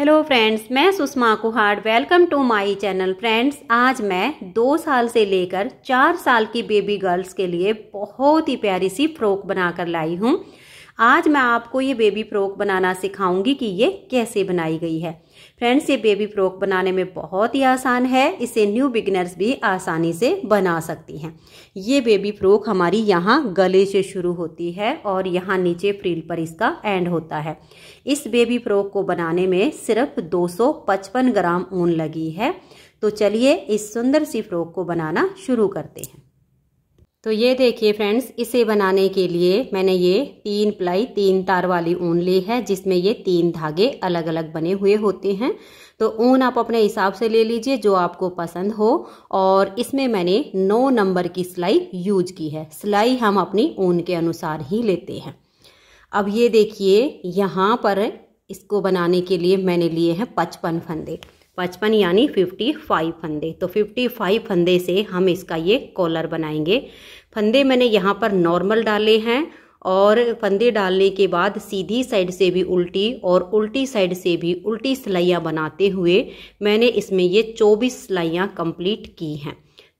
hello friends मैं Sushma Kuhad welcome to my channel friends आज मैं दो साल से लेकर चार साल की बेबी गर्ल्स के लिए बहुत ही प्यारी सी फ्रॉक बनाकर लाई हूँ आज मैं आपको ये बेबी फ्रॉक बनाना सिखाऊंगी कि ये कैसे बनाई गई है फ्रेंड्स ये बेबी फ्रॉक बनाने में बहुत ही आसान है इसे न्यू बिगनर्स भी आसानी से बना सकती हैं ये बेबी फ्रॉक हमारी यहाँ गले से शुरू होती है और यहाँ नीचे फ्रील पर इसका एंड होता है इस बेबी फ्रॉक को बनाने में सिर्फ 255 ग्राम ऊन लगी है तो चलिए इस सुंदर सी फ्रॉक को बनाना शुरू करते हैं तो ये देखिए फ्रेंड्स इसे बनाने के लिए मैंने ये तीन प्लाई तीन तार वाली ऊन ली है जिसमें ये तीन धागे अलग अलग बने हुए होते हैं तो ऊन आप अपने हिसाब से ले लीजिए जो आपको पसंद हो और इसमें मैंने नौ नंबर की सिलाई यूज की है सिलाई हम अपनी ऊन के अनुसार ही लेते हैं अब ये देखिए यहाँ पर इसको बनाने के लिए मैंने लिए हैं पचपन फंदे पचपन यानी फिफ्टी फाइव फंदे तो फिफ्टी फाइव फंदे से हम इसका ये कॉलर बनाएंगे फंदे मैंने यहाँ पर नॉर्मल डाले हैं और फंदे डालने के बाद सीधी साइड से भी उल्टी और उल्टी साइड से भी उल्टी सिलाइयाँ बनाते हुए मैंने इसमें ये चौबीस सिलाइयाँ कंप्लीट की हैं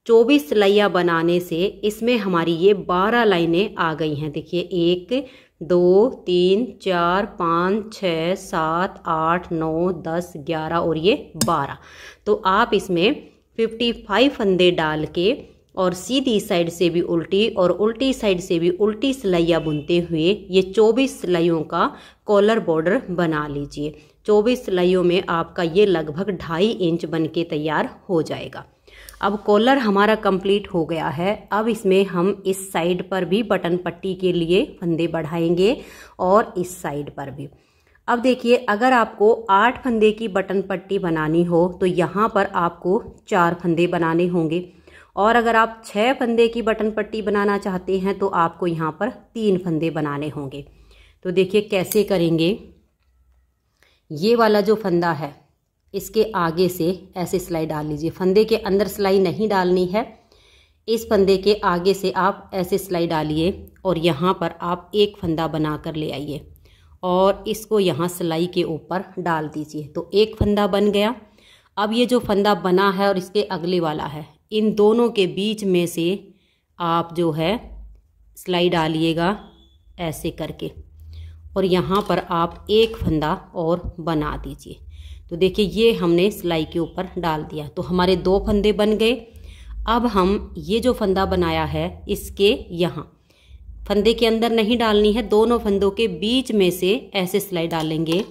चौबीस सिलाइयाँ बनाने से इसमें हमारी ये बारह लाइनें आ गई हैं देखिए एक दो तीन चार पाँच छः सात आठ नौ दस ग्यारह और ये बारह तो आप इसमें फिफ्टी फाइव फंदे डाल के और सीधी साइड से भी उल्टी और उल्टी साइड से भी उल्टी सिलाइयाँ बुनते हुए ये चौबीस सिलाइयों का कॉलर बॉर्डर बना लीजिए चौबीस सिलाइयों में आपका ये लगभग ढाई इंच बन के तैयार हो जाएगा अब कॉलर हमारा कंप्लीट हो गया है अब इसमें हम इस साइड पर भी बटन पट्टी के लिए फंदे बढ़ाएंगे और इस साइड पर भी अब देखिए अगर आपको आठ फंदे की बटन पट्टी बनानी हो तो यहाँ पर आपको चार फंदे बनाने होंगे और अगर आप छः फंदे की बटन पट्टी बनाना चाहते हैं तो आपको यहाँ पर तीन फंदे बनाने होंगे तो देखिए कैसे करेंगे ये वाला जो फंदा है इसके आगे से ऐसे सिलाई डाल लीजिए फंदे के अंदर सिलाई नहीं डालनी है इस फंदे के आगे से आप ऐसे सिलाई डालिए और यहाँ पर आप एक फंदा बना कर ले आइए और इसको यहाँ सिलाई के ऊपर डाल दीजिए तो एक फंदा बन गया अब ये जो फंदा बना है और इसके अगले वाला है इन दोनों के बीच में से आप जो है सिलाई डालिएगा ऐसे करके और यहाँ पर आप एक फंदा और बना दीजिए तो देखिए ये हमने सिलाई के ऊपर डाल दिया तो हमारे दो फंदे बन गए अब हम ये जो फंदा बनाया है इसके यहाँ फंदे के अंदर नहीं डालनी है दोनों फंदों के बीच में से ऐसे सिलाई डालेंगे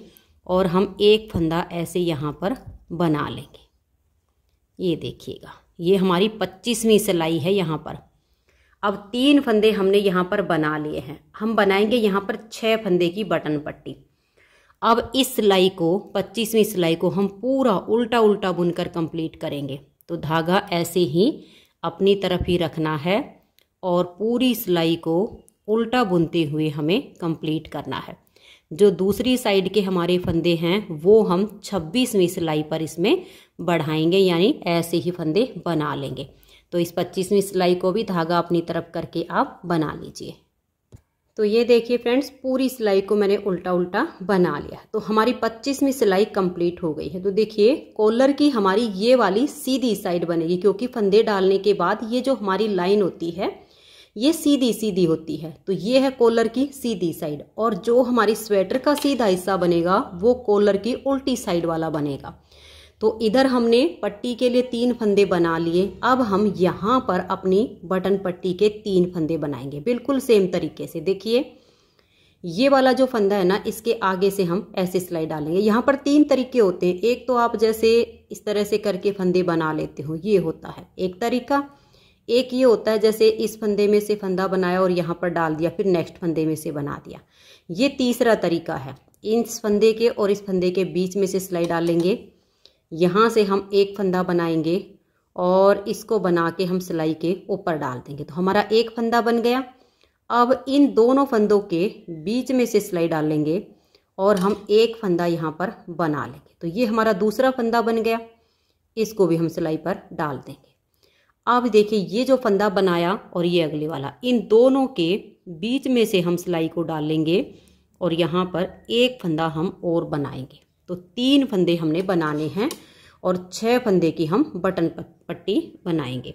और हम एक फंदा ऐसे यहाँ पर बना लेंगे ये देखिएगा ये हमारी पच्चीसवीं सिलाई है यहाँ पर अब तीन फंदे हमने यहाँ पर बना लिए हैं हम बनाएंगे यहाँ पर छः फंदे की बटन पट्टी अब इस सिलाई को पच्चीसवीं सिलाई को हम पूरा उल्टा उल्टा बुनकर कंप्लीट करेंगे तो धागा ऐसे ही अपनी तरफ ही रखना है और पूरी सिलाई को उल्टा बुनते हुए हमें कंप्लीट करना है जो दूसरी साइड के हमारे फंदे हैं वो हम छब्बीसवीं सिलाई पर इसमें बढ़ाएंगे यानी ऐसे ही फंदे बना लेंगे तो इस पच्चीसवीं सिलाई को भी धागा अपनी तरफ करके आप बना लीजिए तो ये देखिए फ्रेंड्स पूरी सिलाई को मैंने उल्टा उल्टा बना लिया तो हमारी 25वीं सिलाई कंप्लीट हो गई है तो देखिए कॉलर की हमारी ये वाली सीधी साइड बनेगी क्योंकि फंदे डालने के बाद ये जो हमारी लाइन होती है ये सीधी सीधी होती है तो ये है कॉलर की सीधी साइड और जो हमारी स्वेटर का सीधा हिस्सा बनेगा वो कॉलर की उल्टी साइड वाला बनेगा तो इधर हमने पट्टी के लिए तीन फंदे बना लिए अब हम यहाँ पर अपनी बटन पट्टी के तीन फंदे बनाएंगे बिल्कुल सेम तरीके से देखिए ये वाला जो फंदा है ना इसके आगे से हम ऐसे सिलाई डालेंगे यहाँ पर तीन तरीके होते हैं एक तो आप जैसे इस तरह से करके फंदे बना लेते हो ये होता है एक तरीका एक ये होता है जैसे इस फंदे में से फंदा बनाया और यहाँ पर डाल दिया फिर नेक्स्ट फंदे में से बना दिया ये तीसरा तरीका है इस फंदे के और इस फंदे के बीच में से सिलाई डालेंगे यहाँ से हम एक फंदा बनाएंगे और इसको बना के हम सिलाई के ऊपर डाल देंगे तो हमारा एक फंदा बन गया अब इन दोनों फंदों के बीच में से सिलाई डालेंगे और हम एक फंदा यहाँ पर बना लेंगे तो ये हमारा दूसरा फंदा बन गया इसको भी हम सिलाई पर डाल देंगे अब देखिए ये जो फंदा बनाया और ये अगले वाला इन दोनों के बीच में से हम सिलाई को डालेंगे और यहाँ पर एक फंदा हम और बनाएंगे तो तीन फंदे हमने बनाने हैं और छह फंदे की हम बटन पट्टी बनाएंगे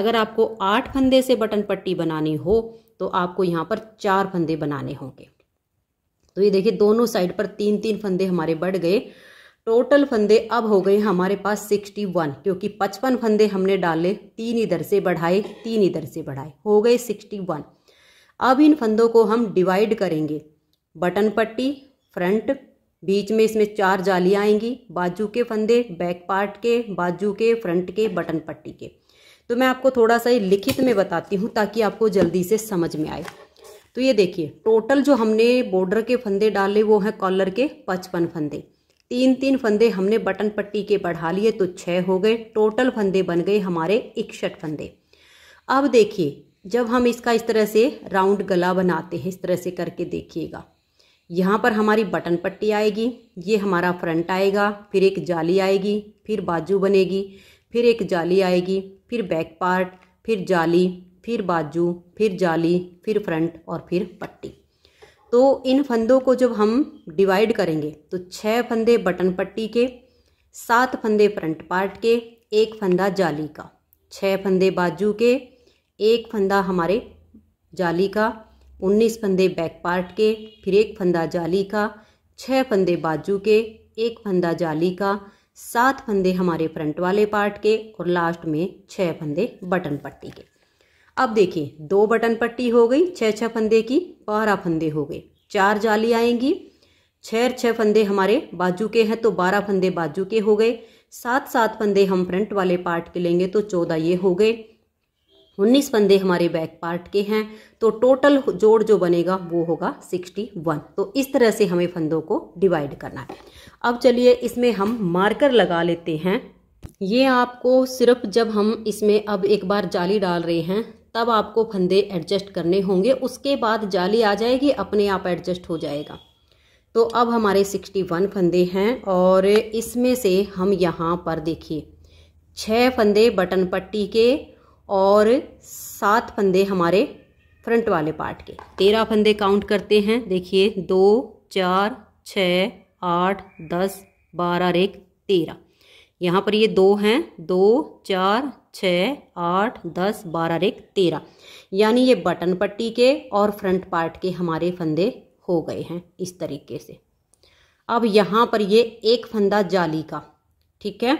अगर आपको आठ फंदे से बटन पट्टी बनानी हो तो आपको यहाँ पर चार फंदे बनाने होंगे तो ये देखिए दोनों साइड पर तीन तीन फंदे हमारे बढ़ गए टोटल फंदे अब हो गए हमारे पास सिक्सटी वन क्योंकि पचपन फंदे हमने डाले तीन इधर से बढ़ाए तीन इधर से बढ़ाए हो गए सिक्सटी वन अब इन फंदों को हम डिवाइड करेंगे बटन पट्टी फ्रंट बीच में इसमें चार जालियाँ आएंगी बाजू के फंदे बैक पार्ट के बाजू के फ्रंट के बटन पट्टी के तो मैं आपको थोड़ा सा ये लिखित में बताती हूँ ताकि आपको जल्दी से समझ में आए तो ये देखिए टोटल जो हमने बॉर्डर के फंदे डाले वो हैं कॉलर के पचपन फंदे तीन तीन फंदे हमने बटन पट्टी के बढ़ा लिए तो छः हो गए टोटल फंदे बन गए हमारे इकसठ फंदे अब देखिए जब हम इसका इस तरह से राउंड गला बनाते हैं इस तरह से करके देखिएगा यहाँ पर हमारी बटन पट्टी आएगी ये हमारा फ्रंट आएगा फिर एक जाली आएगी फिर बाजू बनेगी फिर एक जाली आएगी फिर बैक पार्ट फिर जाली फिर बाजू फिर जाली फिर फ्रंट और फिर पट्टी तो इन फंदों को जब हम डिवाइड करेंगे तो छः फंदे बटन पट्टी के सात फंदे फ्रंट पार्ट के एक फंदा जाली का छः फंदे बाजू के एक फंदा हमारे जाली का उन्नीस फंदे बैक पार्ट के फिर एक फंदा जाली का छः फंदे बाजू के एक फंदा जाली का सात फंदे हमारे फ्रंट वाले पार्ट के और लास्ट में छः फंदे बटन पट्टी के अब देखिए दो बटन पट्टी हो गई छः छः फंदे की बारह फंदे हो गए चार जाली आएंगी छः छः फंदे हमारे बाजू के हैं तो बारह फंदे बाजू के हो गए सात सात फंदे हम फ्रंट वाले पार्ट के लेंगे तो चौदह ये हो गए उन्नीस फंदे हमारे बैक पार्ट के हैं तो टोटल जोड़ जो बनेगा वो होगा सिक्सटी वन तो इस तरह से हमें फंदों को डिवाइड करना है अब चलिए इसमें हम मार्कर लगा लेते हैं ये आपको सिर्फ जब हम इसमें अब एक बार जाली डाल रहे हैं तब आपको फंदे एडजस्ट करने होंगे उसके बाद जाली आ जाएगी अपने आप एडजस्ट हो जाएगा तो अब हमारे सिक्सटी वन फंदे हैं और इसमें से हम यहाँ पर देखिए छः फंदे बटन पट्टी के और सात फंदे हमारे फ्रंट वाले पार्ट के तेरह फंदे काउंट करते हैं देखिए दो चार छ आठ दस बारह और एक तेरह यहाँ पर ये दो हैं दो चार छ आठ दस बारह और एक तेरह यानी ये बटन पट्टी के और फ्रंट पार्ट के हमारे फंदे हो गए हैं इस तरीके से अब यहाँ पर ये एक फंदा जाली का ठीक है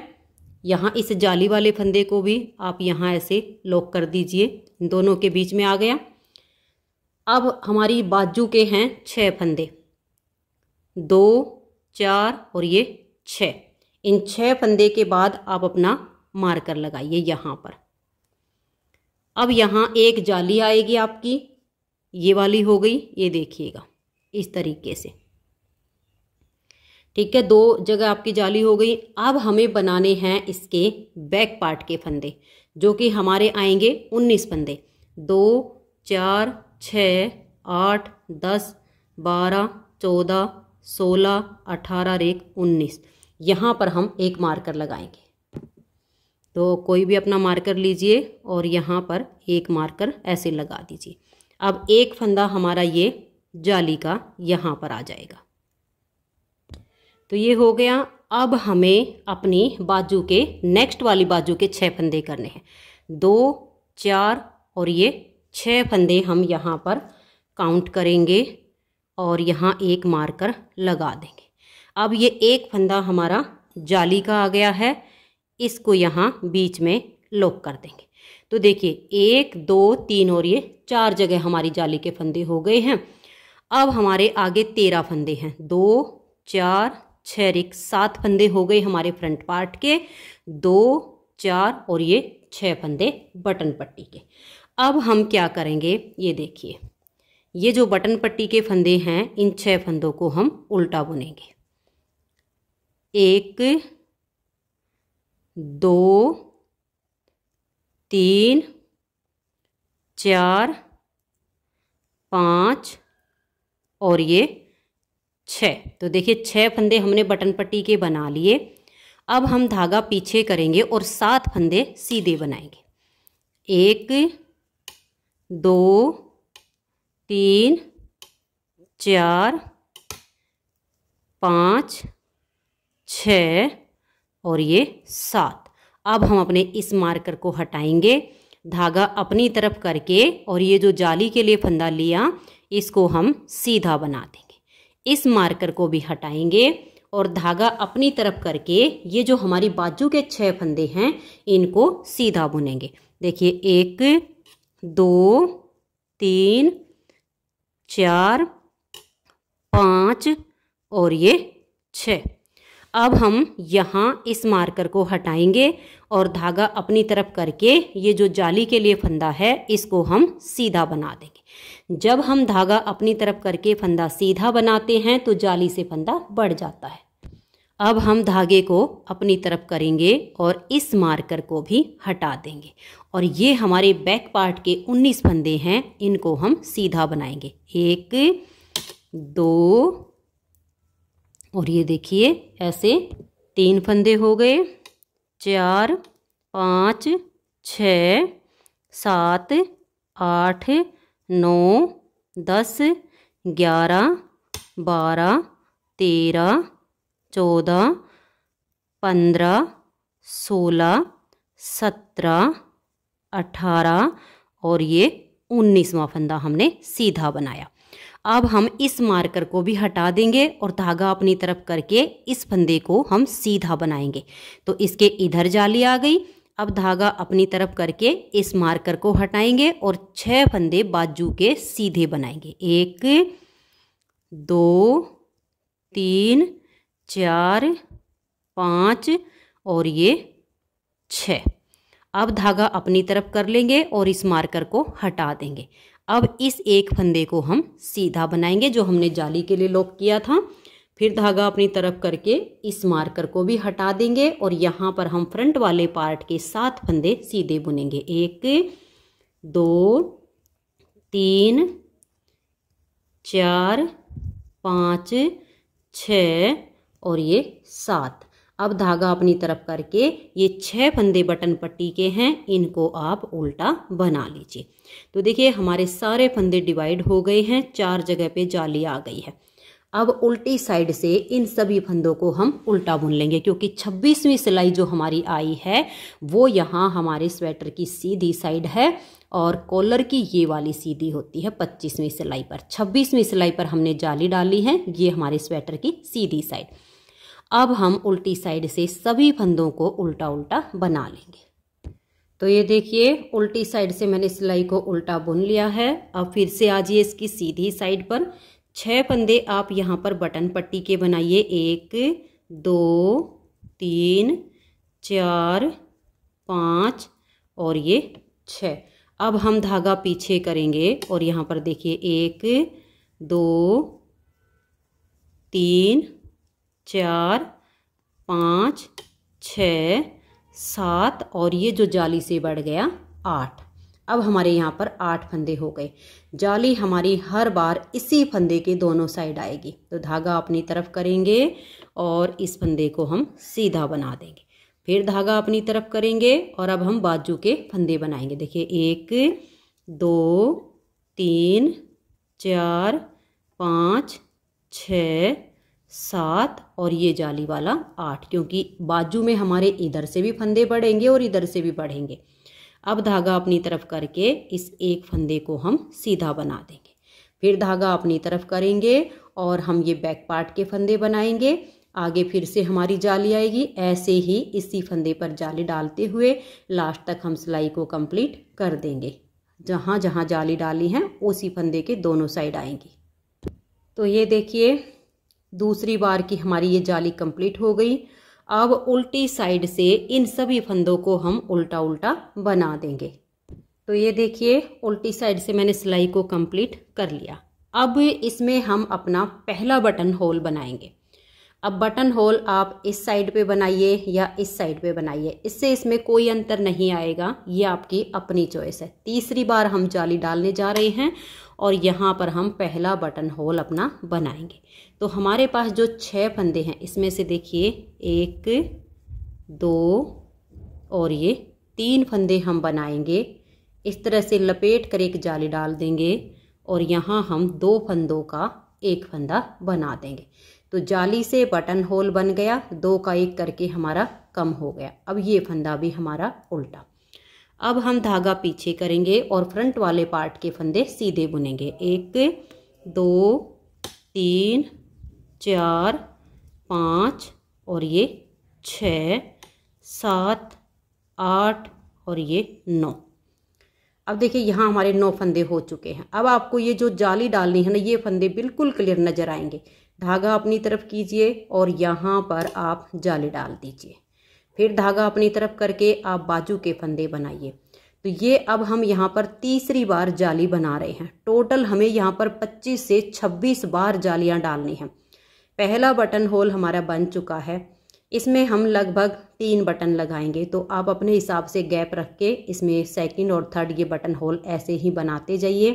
यहाँ इस जाली वाले फंदे को भी आप यहाँ ऐसे लॉक कर दीजिए इन दोनों के बीच में आ गया अब हमारी बाजू के हैं छः फंदे दो चार और ये छः इन छः फंदे के बाद आप अपना मार्कर लगाइए यहाँ पर अब यहाँ एक जाली आएगी आपकी ये वाली हो गई ये देखिएगा इस तरीके से ठीक है दो जगह आपकी जाली हो गई अब हमें बनाने हैं इसके बैक पार्ट के फंदे जो कि हमारे आएंगे उन्नीस फंदे दो चार छ आठ दस बारह चौदह सोलह अठारह रेख उन्नीस यहाँ पर हम एक मार्कर लगाएंगे तो कोई भी अपना मार्कर लीजिए और यहाँ पर एक मार्कर ऐसे लगा दीजिए अब एक फंदा हमारा ये जाली का यहाँ पर आ जाएगा तो ये हो गया अब हमें अपनी बाजू के नेक्स्ट वाली बाजू के छः फंदे करने हैं दो चार और ये छः फंदे हम यहाँ पर काउंट करेंगे और यहाँ एक मार्कर लगा देंगे अब ये एक फंदा हमारा जाली का आ गया है इसको यहाँ बीच में लॉक कर देंगे तो देखिए एक दो तीन और ये चार जगह हमारी जाली के फंदे हो गए हैं अब हमारे आगे तेरह फंदे हैं दो चार छः रिक सात फंदे हो गए हमारे फ्रंट पार्ट के दो चार और ये छः फंदे बटन पट्टी के अब हम क्या करेंगे ये देखिए ये जो बटन पट्टी के फंदे हैं इन छः फंदों को हम उल्टा बुनेंगे एक दो तीन चार पाँच और ये छः तो देखिए छः फंदे हमने बटन पट्टी के बना लिए अब हम धागा पीछे करेंगे और सात फंदे सीधे बनाएंगे एक दो तीन चार पाँच छ और ये सात अब हम अपने इस मार्कर को हटाएंगे धागा अपनी तरफ करके और ये जो जाली के लिए फंदा लिया इसको हम सीधा बना देंगे इस मार्कर को भी हटाएंगे और धागा अपनी तरफ करके ये जो हमारी बाजू के छह फंदे हैं इनको सीधा बुनेंगे देखिए एक दो तीन चार पाँच और ये छ अब हम यहाँ इस मार्कर को हटाएंगे और धागा अपनी तरफ करके ये जो जाली के लिए फंदा है इसको हम सीधा बना देंगे जब हम धागा अपनी तरफ करके फंदा सीधा बनाते हैं तो जाली से फंदा बढ़ जाता है अब हम धागे को अपनी तरफ करेंगे और इस मार्कर को भी हटा देंगे और ये हमारे बैक पार्ट के 19 फंदे हैं इनको हम सीधा बनाएंगे एक दो और ये देखिए ऐसे तीन फंदे हो गए चार पाँच छ सात आठ नौ दस ग्यारह बारह तेरह चौदह पंद्रह सोलह सत्रह अठारह और ये उन्नीसवा फंदा हमने सीधा बनाया अब हम इस मार्कर को भी हटा देंगे और धागा अपनी तरफ करके इस फंदे को हम सीधा बनाएंगे तो इसके इधर जाली आ गई अब धागा अपनी तरफ करके इस मार्कर को हटाएंगे और छह फंदे बाजू के सीधे बनाएंगे एक दो तीन चार पाँच और ये छ अब धागा अपनी तरफ कर लेंगे और इस मार्कर को हटा देंगे अब इस एक फंदे को हम सीधा बनाएंगे जो हमने जाली के लिए लॉक किया था फिर धागा अपनी तरफ करके इस मार्कर को भी हटा देंगे और यहाँ पर हम फ्रंट वाले पार्ट के सात फंदे सीधे बुनेंगे एक दो तीन चार पाँच छ और ये सात अब धागा अपनी तरफ करके ये छह फंदे बटन पट्टी के हैं इनको आप उल्टा बना लीजिए तो देखिए हमारे सारे फंदे डिवाइड हो गए हैं चार जगह पे जाली आ गई है अब उल्टी साइड से इन सभी फंदों को हम उल्टा बुन लेंगे क्योंकि छब्बीसवीं सिलाई जो हमारी आई है वो यहाँ हमारे स्वेटर की सीधी साइड है और कॉलर की ये वाली सीधी होती है पच्चीसवीं सिलाई पर छब्बीसवीं सिलाई पर हमने जाली डाली है ये हमारे स्वेटर की सीधी साइड अब हम उल्टी साइड से सभी फंदों को उल्टा उल्टा बना लेंगे तो ये देखिए उल्टी साइड से मैंने सिलाई को उल्टा बुन लिया है अब फिर से आ जाइए इसकी सीधी साइड पर छः फंदे आप यहाँ पर बटन पट्टी के बनाइए एक दो तीन चार पाँच और ये छः अब हम धागा पीछे करेंगे और यहाँ पर देखिए एक दो तीन चार पाँच छ सात और ये जो जाली से बढ़ गया आठ अब हमारे यहाँ पर आठ फंदे हो गए जाली हमारी हर बार इसी फंदे के दोनों साइड आएगी तो धागा अपनी तरफ करेंगे और इस फंदे को हम सीधा बना देंगे फिर धागा अपनी तरफ करेंगे और अब हम बाजू के फंदे बनाएंगे देखिए एक दो तीन चार पाँच छ सात और ये जाली वाला आठ क्योंकि बाजू में हमारे इधर से भी फंदे बढ़ेंगे और इधर से भी बढ़ेंगे अब धागा अपनी तरफ करके इस एक फंदे को हम सीधा बना देंगे फिर धागा अपनी तरफ करेंगे और हम ये बैक पार्ट के फंदे बनाएंगे आगे फिर से हमारी जाली आएगी ऐसे ही इसी फंदे पर जाली डालते हुए लास्ट तक हम सिलाई को कंप्लीट कर देंगे जहाँ जहाँ जाली डाली है उसी फंदे के दोनों साइड आएंगी तो ये देखिए दूसरी बार की हमारी ये जाली कंप्लीट हो गई अब उल्टी साइड से इन सभी फंदों को हम उल्टा उल्टा बना देंगे तो ये देखिए उल्टी साइड से मैंने सिलाई को कंप्लीट कर लिया अब इसमें हम अपना पहला बटन होल बनाएंगे अब बटन होल आप इस साइड पे बनाइए या इस साइड पे बनाइए इससे इसमें कोई अंतर नहीं आएगा ये आपकी अपनी चॉइस है तीसरी बार हम जाली डालने जा रहे हैं और यहाँ पर हम पहला बटन होल अपना बनाएंगे तो हमारे पास जो छः फंदे हैं इसमें से देखिए एक दो और ये तीन फंदे हम बनाएंगे इस तरह से लपेट कर एक जाली डाल देंगे और यहाँ हम दो फंदों का एक फंदा बना देंगे तो जाली से बटन होल बन गया दो का एक करके हमारा कम हो गया अब ये फंदा भी हमारा उल्टा अब हम धागा पीछे करेंगे और फ्रंट वाले पार्ट के फंदे सीधे बुनेंगे एक दो तीन चार पाँच और ये छ सात आठ और ये नौ अब देखिए यहाँ हमारे नौ फंदे हो चुके हैं अब आपको ये जो जाली डालनी है ना ये फंदे बिल्कुल क्लियर नज़र आएंगे धागा अपनी तरफ कीजिए और यहाँ पर आप जाले डाल दीजिए फिर धागा अपनी तरफ करके आप बाजू के फंदे बनाइए तो ये अब हम यहाँ पर तीसरी बार जाली बना रहे हैं टोटल हमें यहाँ पर 25 से 26 बार जालियाँ डालनी हैं पहला बटन होल हमारा बन चुका है इसमें हम लगभग तीन बटन लगाएंगे तो आप अपने हिसाब से गैप रख के इसमें सेकंड और थर्ड ये बटन होल ऐसे ही बनाते जाइए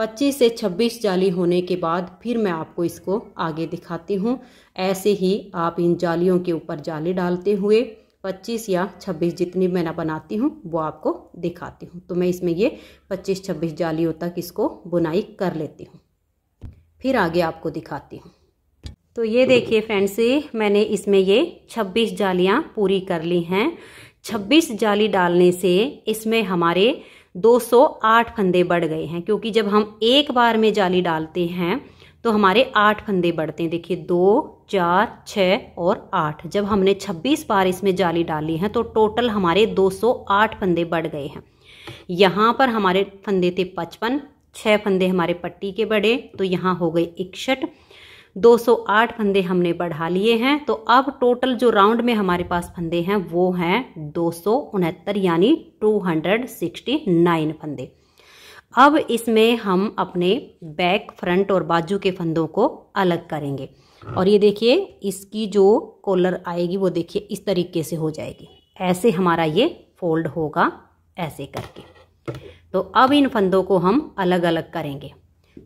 25 से 26 जाली होने के बाद फिर मैं आपको इसको आगे दिखाती हूँ ऐसे ही आप इन जालियों के ऊपर जाली डालते हुए 25 या 26 जितनी मैं बनाती हूँ वो आपको दिखाती हूँ तो मैं इसमें ये 25-26 जालियों तक इसको बुनाई कर लेती हूँ फिर आगे आपको दिखाती हूँ तो ये देखिए फ्रेंड्स मैंने इसमें ये छब्बीस जालियाँ पूरी कर ली हैं छब्बीस जाली डालने से इसमें हमारे 208 फंदे बढ़ गए हैं क्योंकि जब हम एक बार में जाली डालते हैं तो हमारे आठ फंदे बढ़ते हैं देखिए दो चार छः और आठ जब हमने 26 बार इसमें जाली डाली है तो टोटल हमारे 208 फंदे बढ़ गए हैं यहाँ पर हमारे फंदे थे पचपन छः फंदे हमारे पट्टी के बढ़े तो यहाँ हो गए इकसठ 208 फंदे हमने बढ़ा लिए हैं तो अब टोटल जो राउंड में हमारे पास फंदे हैं वो हैं दो यानी 269 फंदे अब इसमें हम अपने बैक फ्रंट और बाजू के फंदों को अलग करेंगे और ये देखिए इसकी जो कॉलर आएगी वो देखिए इस तरीके से हो जाएगी ऐसे हमारा ये फोल्ड होगा ऐसे करके तो अब इन फंदों को हम अलग अलग करेंगे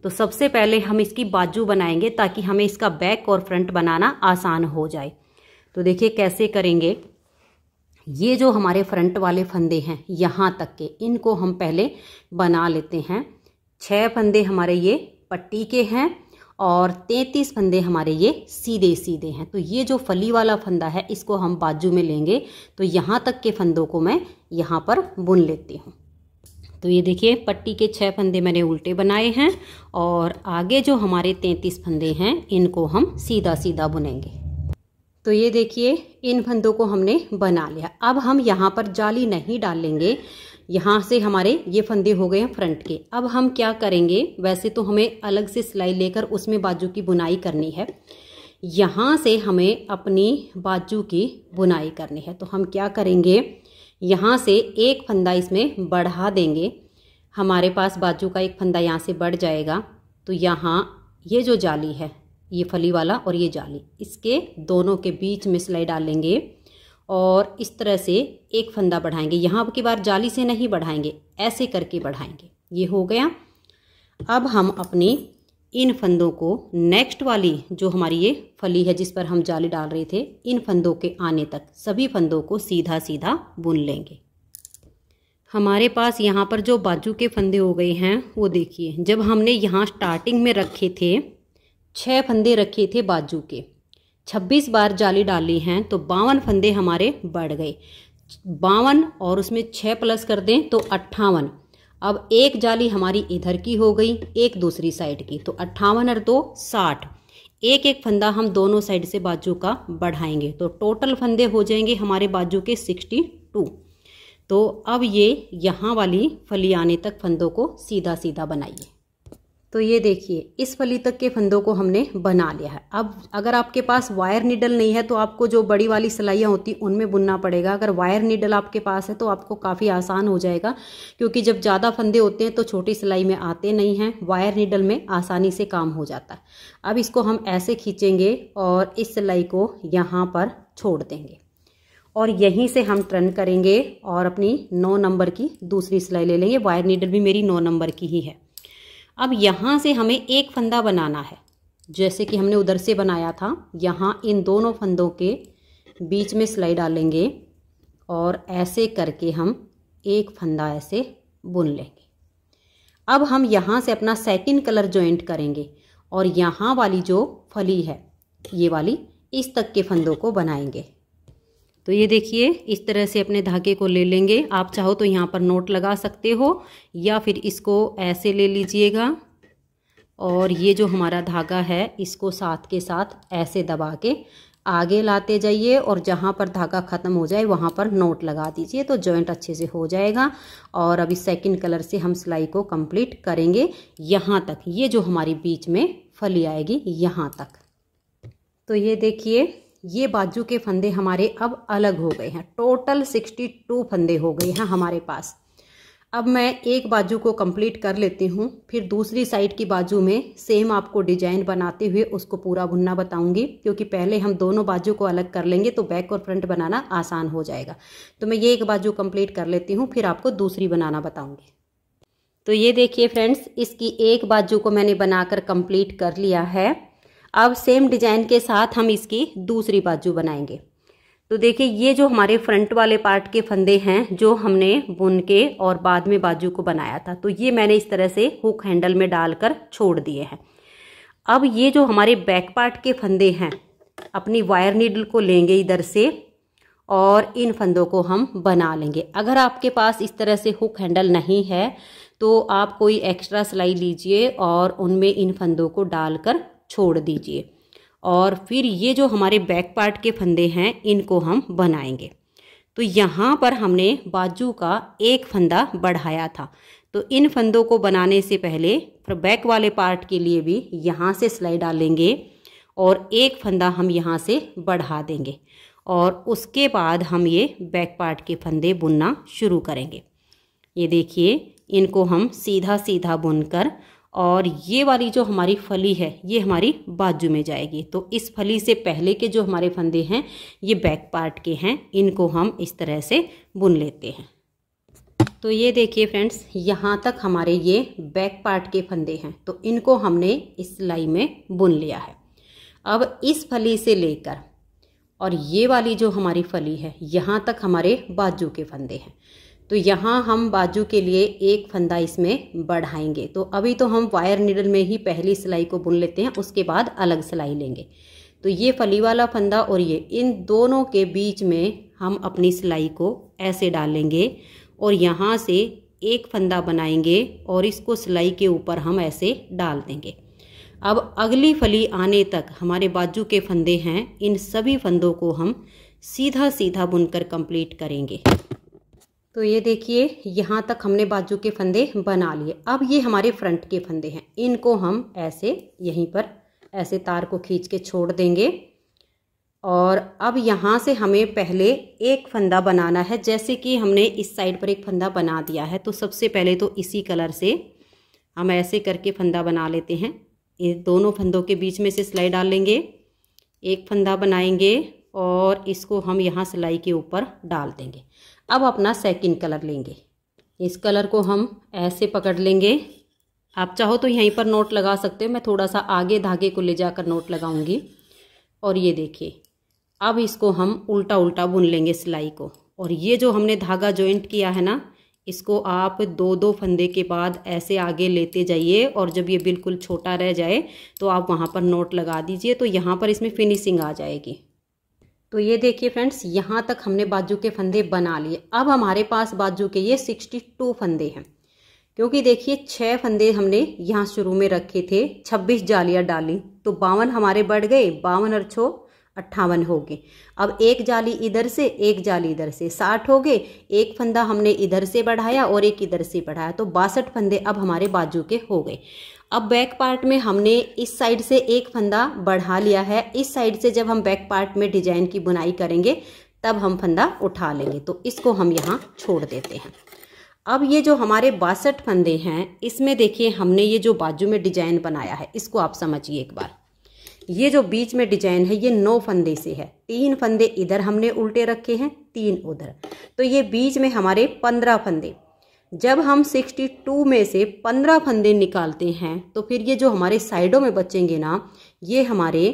तो सबसे पहले हम इसकी बाजू बनाएंगे ताकि हमें इसका बैक और फ्रंट बनाना आसान हो जाए तो देखिए कैसे करेंगे ये जो हमारे फ्रंट वाले फंदे हैं यहाँ तक के इनको हम पहले बना लेते हैं छः फंदे हमारे ये पट्टी के हैं और तैंतीस फंदे हमारे ये सीधे सीधे हैं तो ये जो फली वाला फंदा है इसको हम बाजू में लेंगे तो यहाँ तक के फंदों को मैं यहाँ पर बुन लेती हूँ तो ये देखिए पट्टी के छः फंदे मैंने उल्टे बनाए हैं और आगे जो हमारे तैंतीस फंदे हैं इनको हम सीधा सीधा बुनेंगे तो ये देखिए इन फंदों को हमने बना लिया अब हम यहाँ पर जाली नहीं डालेंगे यहाँ से हमारे ये फंदे हो गए हैं फ्रंट के अब हम क्या करेंगे वैसे तो हमें अलग से सिलाई लेकर उसमें बाजू की बुनाई करनी है यहाँ से हमें अपनी बाजू की बुनाई करनी है तो हम क्या करेंगे यहाँ से एक फंदा इसमें बढ़ा देंगे हमारे पास बाजू का एक फंदा यहाँ से बढ़ जाएगा तो यहाँ ये जो जाली है ये फली वाला और ये जाली इसके दोनों के बीच में सिलाई डालेंगे और इस तरह से एक फंदा बढ़ाएंगे यहाँ की बार जाली से नहीं बढ़ाएंगे ऐसे करके बढ़ाएंगे ये हो गया अब हम अपनी इन फंदों को नेक्स्ट वाली जो हमारी ये फली है जिस पर हम जाली डाल रहे थे इन फंदों के आने तक सभी फंदों को सीधा सीधा बुन लेंगे हमारे पास यहाँ पर जो बाजू के फंदे हो गए हैं वो देखिए जब हमने यहाँ स्टार्टिंग में रखे थे छः फंदे रखे थे बाजू के छब्बीस बार जाली डाली हैं तो बावन फंदे हमारे बढ़ गए बावन और उसमें छः प्लस कर दें तो अट्ठावन अब एक जाली हमारी इधर की हो गई एक दूसरी साइड की तो अट्ठावन और दो साठ एक एक फंदा हम दोनों साइड से बाजू का बढ़ाएंगे तो टोटल फंदे हो जाएंगे हमारे बाजू के सिक्सटी टू तो अब ये यहाँ वाली फलियाने तक फंदों को सीधा सीधा बनाइए तो ये देखिए इस फली तक के फंदों को हमने बना लिया है अब अगर आपके पास वायर निडल नहीं है तो आपको जो बड़ी वाली सिलाइयाँ होती उनमें बुनना पड़ेगा अगर वायर निडल आपके पास है तो आपको काफ़ी आसान हो जाएगा क्योंकि जब ज़्यादा फंदे होते हैं तो छोटी सिलाई में आते नहीं हैं वायर निडल में आसानी से काम हो जाता है अब इसको हम ऐसे खींचेंगे और इस सिलाई को यहाँ पर छोड़ देंगे और यहीं से हम टर्न करेंगे और अपनी नौ नंबर की दूसरी सिलाई ले लेंगे वायर नीडल भी मेरी नौ नंबर की ही है अब यहाँ से हमें एक फंदा बनाना है जैसे कि हमने उधर से बनाया था यहाँ इन दोनों फंदों के बीच में सिलाई डालेंगे और ऐसे करके हम एक फंदा ऐसे बुन लेंगे अब हम यहाँ से अपना सेकंड कलर ज्वाइंट करेंगे और यहाँ वाली जो फली है ये वाली इस तक के फंदों को बनाएंगे तो ये देखिए इस तरह से अपने धागे को ले लेंगे आप चाहो तो यहाँ पर नोट लगा सकते हो या फिर इसको ऐसे ले लीजिएगा और ये जो हमारा धागा है इसको साथ के साथ ऐसे दबा के आगे लाते जाइए और जहाँ पर धागा ख़त्म हो जाए वहाँ पर नोट लगा दीजिए तो जॉइंट अच्छे से हो जाएगा और अभी सेकंड कलर से हम सिलाई को कंप्लीट करेंगे यहाँ तक ये जो हमारी बीच में फली आएगी यहाँ तक तो ये देखिए ये बाजू के फंदे हमारे अब अलग हो गए हैं टोटल सिक्सटी टू फंदे हो गए हैं हमारे पास अब मैं एक बाजू को कंप्लीट कर लेती हूँ फिर दूसरी साइड की बाजू में सेम आपको डिजाइन बनाते हुए उसको पूरा बुनना बताऊंगी क्योंकि पहले हम दोनों बाजू को अलग कर लेंगे तो बैक और फ्रंट बनाना आसान हो जाएगा तो मैं ये एक बाजू कंप्लीट कर लेती हूँ फिर आपको दूसरी बनाना बताऊंगी तो ये देखिए फ्रेंड्स इसकी एक बाजू को मैंने बनाकर कंप्लीट कर लिया है अब सेम डिजाइन के साथ हम इसकी दूसरी बाजू बनाएंगे तो देखिए ये जो हमारे फ्रंट वाले पार्ट के फंदे हैं जो हमने बुन के और बाद में बाजू को बनाया था तो ये मैंने इस तरह से हुक हैंडल में डालकर छोड़ दिए हैं अब ये जो हमारे बैक पार्ट के फंदे हैं अपनी वायर नीडल को लेंगे इधर से और इन फंदों को हम बना लेंगे अगर आपके पास इस तरह से हुक हैंडल नहीं है तो आप कोई एक्स्ट्रा सिलाई लीजिए और उनमें इन फंदों को डालकर छोड़ दीजिए और फिर ये जो हमारे बैक पार्ट के फंदे हैं इनको हम बनाएंगे तो यहाँ पर हमने बाजू का एक फंदा बढ़ाया था तो इन फंदों को बनाने से पहले बैक वाले पार्ट के लिए भी यहाँ से सिलाई डालेंगे और एक फंदा हम यहाँ से बढ़ा देंगे और उसके बाद हम ये बैक पार्ट के फंदे बुनना शुरू करेंगे ये देखिए इनको हम सीधा सीधा बुनकर और ये वाली जो हमारी फली है ये हमारी बाजू में जाएगी तो इस फली से पहले के जो हमारे फंदे हैं ये बैक पार्ट के हैं इनको हम इस तरह से बुन लेते हैं तो ये देखिए फ्रेंड्स यहाँ तक हमारे ये बैक पार्ट के फंदे हैं तो इनको हमने इस सिलाई में बुन लिया है अब इस फली से लेकर और ये वाली जो हमारी फली है यहाँ तक हमारे बाजू के फंदे हैं तो यहाँ हम बाजू के लिए एक फंदा इसमें बढ़ाएंगे तो अभी तो हम वायर निडल में ही पहली सिलाई को बुन लेते हैं उसके बाद अलग सिलाई लेंगे तो ये फली वाला फंदा और ये इन दोनों के बीच में हम अपनी सिलाई को ऐसे डालेंगे और यहाँ से एक फंदा बनाएंगे और इसको सिलाई के ऊपर हम ऐसे डाल देंगे अब अगली फली आने तक हमारे बाजू के फंदे हैं इन सभी फंदों को हम सीधा सीधा बुनकर कंप्लीट करेंगे तो ये देखिए यहाँ तक हमने बाजू के फंदे बना लिए अब ये हमारे फ्रंट के फंदे हैं इनको हम ऐसे यहीं पर ऐसे तार को खींच के छोड़ देंगे और अब यहाँ से हमें पहले एक फंदा बनाना है जैसे कि हमने इस साइड पर एक फंदा बना दिया है तो सबसे पहले तो इसी कलर से हम ऐसे करके फंदा बना लेते हैं इन दोनों फंदों के बीच में से सिलाई डाल लेंगे एक फंदा बनाएंगे और इसको हम यहाँ सिलाई के ऊपर डाल देंगे अब अपना सेकंड कलर लेंगे इस कलर को हम ऐसे पकड़ लेंगे आप चाहो तो यहीं पर नोट लगा सकते हो मैं थोड़ा सा आगे धागे को ले जाकर नोट लगाऊंगी और ये देखिए अब इसको हम उल्टा उल्टा बुन लेंगे सिलाई को और ये जो हमने धागा जॉइंट किया है ना इसको आप दो दो फंदे के बाद ऐसे आगे लेते जाइए और जब ये बिल्कुल छोटा रह जाए तो आप वहाँ पर नोट लगा दीजिए तो यहाँ पर इसमें फिनिशिंग आ जाएगी तो ये देखिए फ्रेंड्स यहाँ तक हमने बाजू के फंदे बना लिए अब हमारे पास बाजू के ये सिक्सटी टू फंदे हैं क्योंकि देखिए छः फंदे हमने यहाँ शुरू में रखे थे छब्बीस जालियाँ डाली तो बावन हमारे बढ़ गए बावन और छो अट्ठावन हो गए अब एक जाली इधर से एक जाली इधर से साठ हो गए एक फंदा हमने इधर से बढ़ाया और एक इधर से बढ़ाया तो बासठ फंदे अब हमारे बाजू के हो गए अब बैक पार्ट में हमने इस साइड से एक फंदा बढ़ा लिया है इस साइड से जब हम बैक पार्ट में डिजाइन की बुनाई करेंगे तब हम फंदा उठा लेंगे तो इसको हम यहाँ छोड़ देते हैं अब ये जो हमारे बासठ फंदे हैं इसमें देखिए हमने ये जो बाजू में डिजाइन बनाया है इसको आप समझिए एक बार ये जो बीच में डिजाइन है ये नौ फंदे से है तीन फंदे इधर हमने उल्टे रखे हैं तीन उधर तो ये बीच में हमारे पंद्रह फंदे जब हम 62 में से 15 फंदे निकालते हैं तो फिर ये जो हमारे साइडों में बचेंगे ना ये हमारे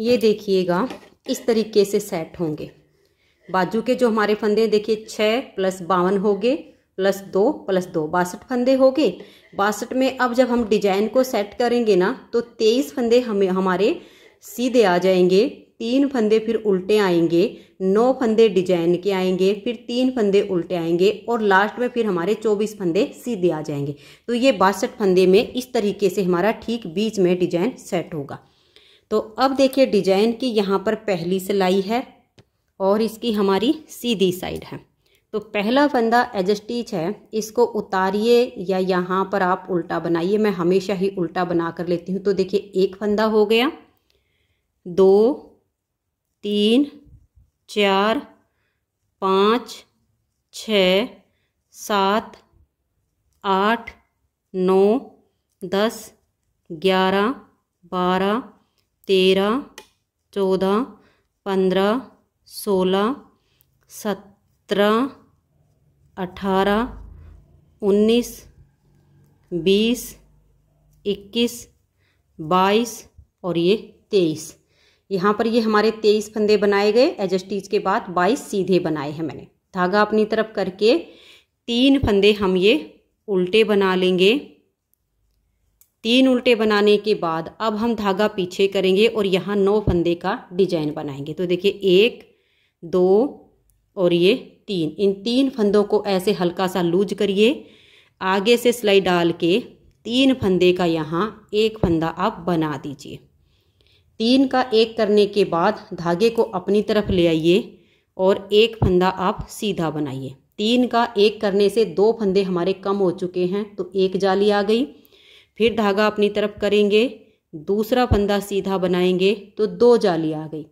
ये देखिएगा इस तरीके से सेट होंगे बाजू के जो हमारे फंदे देखिए छः प्लस बावन हो गए प्लस दो प्लस दो बासठ फंदे हो गए बासठ में अब जब हम डिजाइन को सेट करेंगे ना तो तेईस फंदे हमें हमारे सीधे आ जाएंगे तीन फंदे फिर उल्टे आएंगे नौ फंदे डिजाइन के आएंगे फिर तीन फंदे उल्टे आएंगे और लास्ट में फिर हमारे चौबीस फंदे सीधे आ जाएंगे तो ये बासठ फंदे में इस तरीके से हमारा ठीक बीच में डिजाइन सेट होगा तो अब देखिए डिजाइन की यहाँ पर पहली सिलाई है और इसकी हमारी सीधी साइड है तो पहला फंदा एजस्टिच है इसको उतारिए या यहाँ पर आप उल्टा बनाइए मैं हमेशा ही उल्टा बना कर लेती हूँ तो देखिए एक फंदा हो गया दो तीन चार पाँच छ सात आठ नौ दस ग्यारह बारह तेरह चौदह पंद्रह सोलह सत्रह अठारह उन्नीस बीस इक्कीस बाईस और ये तेईस यहाँ पर ये हमारे तेईस फंदे बनाए गए एडजस्टीज के बाद बाईस सीधे बनाए हैं मैंने धागा अपनी तरफ करके तीन फंदे हम ये उल्टे बना लेंगे तीन उल्टे बनाने के बाद अब हम धागा पीछे करेंगे और यहाँ नौ फंदे का डिजाइन बनाएंगे तो देखिए एक दो और ये तीन इन तीन फंदों को ऐसे हल्का सा लूज करिए आगे से सिलाई डाल के तीन फंदे का यहाँ एक फंदा आप बना दीजिए तीन का एक करने के बाद धागे को अपनी तरफ ले आइए और एक फंदा आप सीधा बनाइए तीन का एक करने से दो फंदे हमारे कम हो चुके हैं तो एक जाली आ गई फिर धागा अपनी तरफ करेंगे दूसरा फंदा सीधा बनाएंगे तो दो जाली आ गई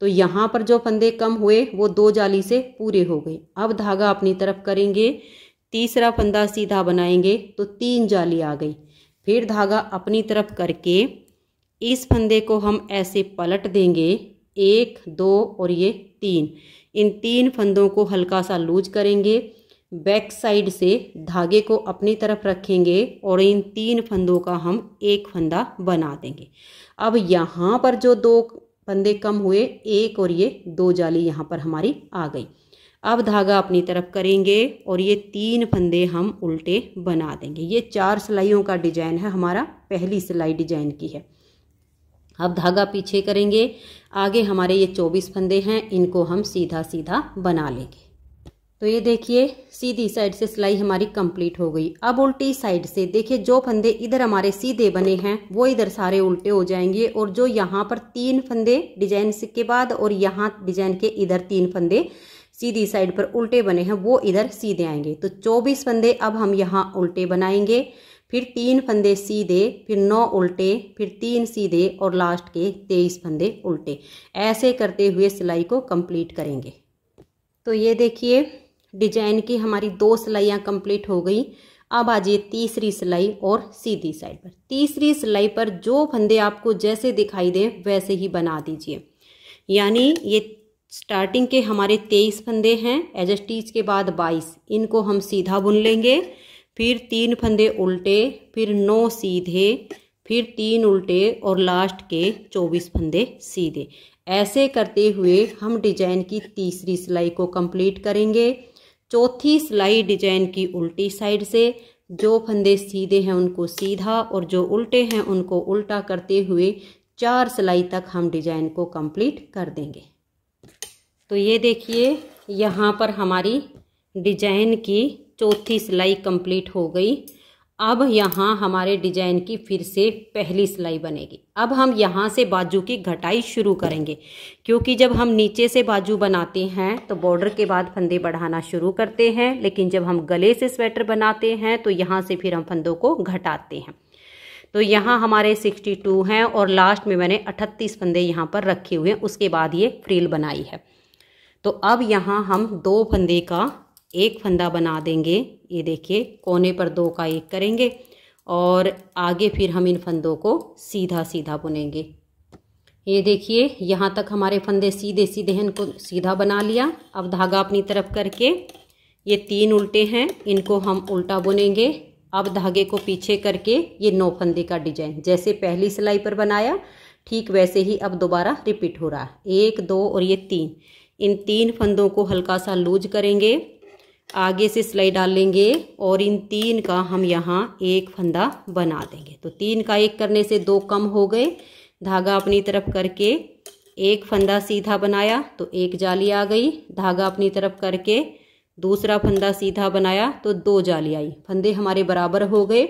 तो यहाँ पर जो फंदे कम हुए वो दो जाली से पूरे हो गए अब धागा अपनी तरफ करेंगे तीसरा फंदा सीधा बनाएंगे तो तीन जाली आ गई फिर धागा अपनी तरफ करके इस फंदे को हम ऐसे पलट देंगे एक दो और ये तीन इन तीन फंदों को हल्का सा लूज करेंगे बैक साइड से धागे को अपनी तरफ रखेंगे और इन तीन फंदों का हम एक फंदा बना देंगे अब यहाँ पर जो दो फंदे कम हुए एक और ये दो जाली यहाँ पर हमारी आ गई अब धागा अपनी तरफ करेंगे और ये तीन फंदे हम उल्टे बना देंगे ये चार सिलाइयों का डिजाइन है हमारा पहली सिलाई डिजाइन की है अब धागा पीछे करेंगे आगे हमारे ये चौबीस फंदे हैं इनको हम सीधा सीधा बना लेंगे तो ये देखिए सीधी साइड से सिलाई हमारी कंप्लीट हो गई अब उल्टी साइड से देखिए जो फंदे इधर हमारे सीधे बने हैं वो इधर सारे उल्टे हो जाएंगे और जो यहाँ पर तीन फंदे डिजाइन के बाद और यहाँ डिजाइन के इधर तीन फंदे सीधी साइड पर उल्टे बने हैं वो इधर सीधे आएंगे तो 24 फंदे अब हम यहाँ उल्टे बनाएंगे फिर तीन फंदे सीधे फिर नौ उल्टे फिर तीन सीधे और लास्ट के तेईस फंदे उल्टे ऐसे करते हुए सिलाई को कंप्लीट करेंगे तो ये देखिए डिजाइन की हमारी दो सिलाइयाँ कंप्लीट हो गई अब आ जाइए तीसरी सिलाई और सीधी साइड पर तीसरी सिलाई पर जो फंदे आपको जैसे दिखाई दें वैसे ही बना दीजिए यानी ये स्टार्टिंग के हमारे तेईस फंदे हैं एज स्टीच के बाद बाईस इनको हम सीधा बुन लेंगे फिर तीन फंदे उल्टे फिर नौ सीधे फिर तीन उल्टे और लास्ट के चौबीस फंदे सीधे ऐसे करते हुए हम डिजाइन की तीसरी सिलाई को कंप्लीट करेंगे चौथी सिलाई डिजाइन की उल्टी साइड से जो फंदे सीधे हैं उनको सीधा और जो उल्टे हैं उनको उल्टा करते हुए चार सिलाई तक हम डिजाइन को कंप्लीट कर देंगे तो ये देखिए यहाँ पर हमारी डिजाइन की चौथी सिलाई कंप्लीट हो गई अब यहाँ हमारे डिजाइन की फिर से पहली सिलाई बनेगी अब हम यहाँ से बाजू की घटाई शुरू करेंगे क्योंकि जब हम नीचे से बाजू बनाते हैं तो बॉर्डर के बाद फंदे बढ़ाना शुरू करते हैं लेकिन जब हम गले से स्वेटर बनाते हैं तो यहाँ से फिर हम फंदों को घटाते हैं तो यहाँ हमारे 62 हैं और लास्ट में मैंने 38 फंदे यहाँ पर रखे हुए हैं उसके बाद ये फ्रील बनाई है तो अब यहाँ हम दो फंदे का एक फंदा बना देंगे ये देखिए कोने पर दो का एक करेंगे और आगे फिर हम इन फंदों को सीधा सीधा बुनेंगे ये देखिए यहाँ तक हमारे फंदे सीधे सीधे हैं इनको सीधा बना लिया अब धागा अपनी तरफ करके ये तीन उल्टे हैं इनको हम उल्टा बुनेंगे अब धागे को पीछे करके ये नौ फंदे का डिजाइन जैसे पहली सिलाई पर बनाया ठीक वैसे ही अब दोबारा रिपीट हो रहा है एक दो और ये तीन इन तीन फंदों को हल्का सा लूज करेंगे आगे से सिलाई डाल लेंगे और इन तीन का हम यहाँ एक फंदा बना देंगे तो तीन का एक करने से दो कम हो गए धागा अपनी तरफ करके एक फंदा सीधा बनाया तो एक जाली आ गई धागा अपनी तरफ करके दूसरा फंदा सीधा बनाया तो दो जाली आई फंदे हमारे बराबर हो गए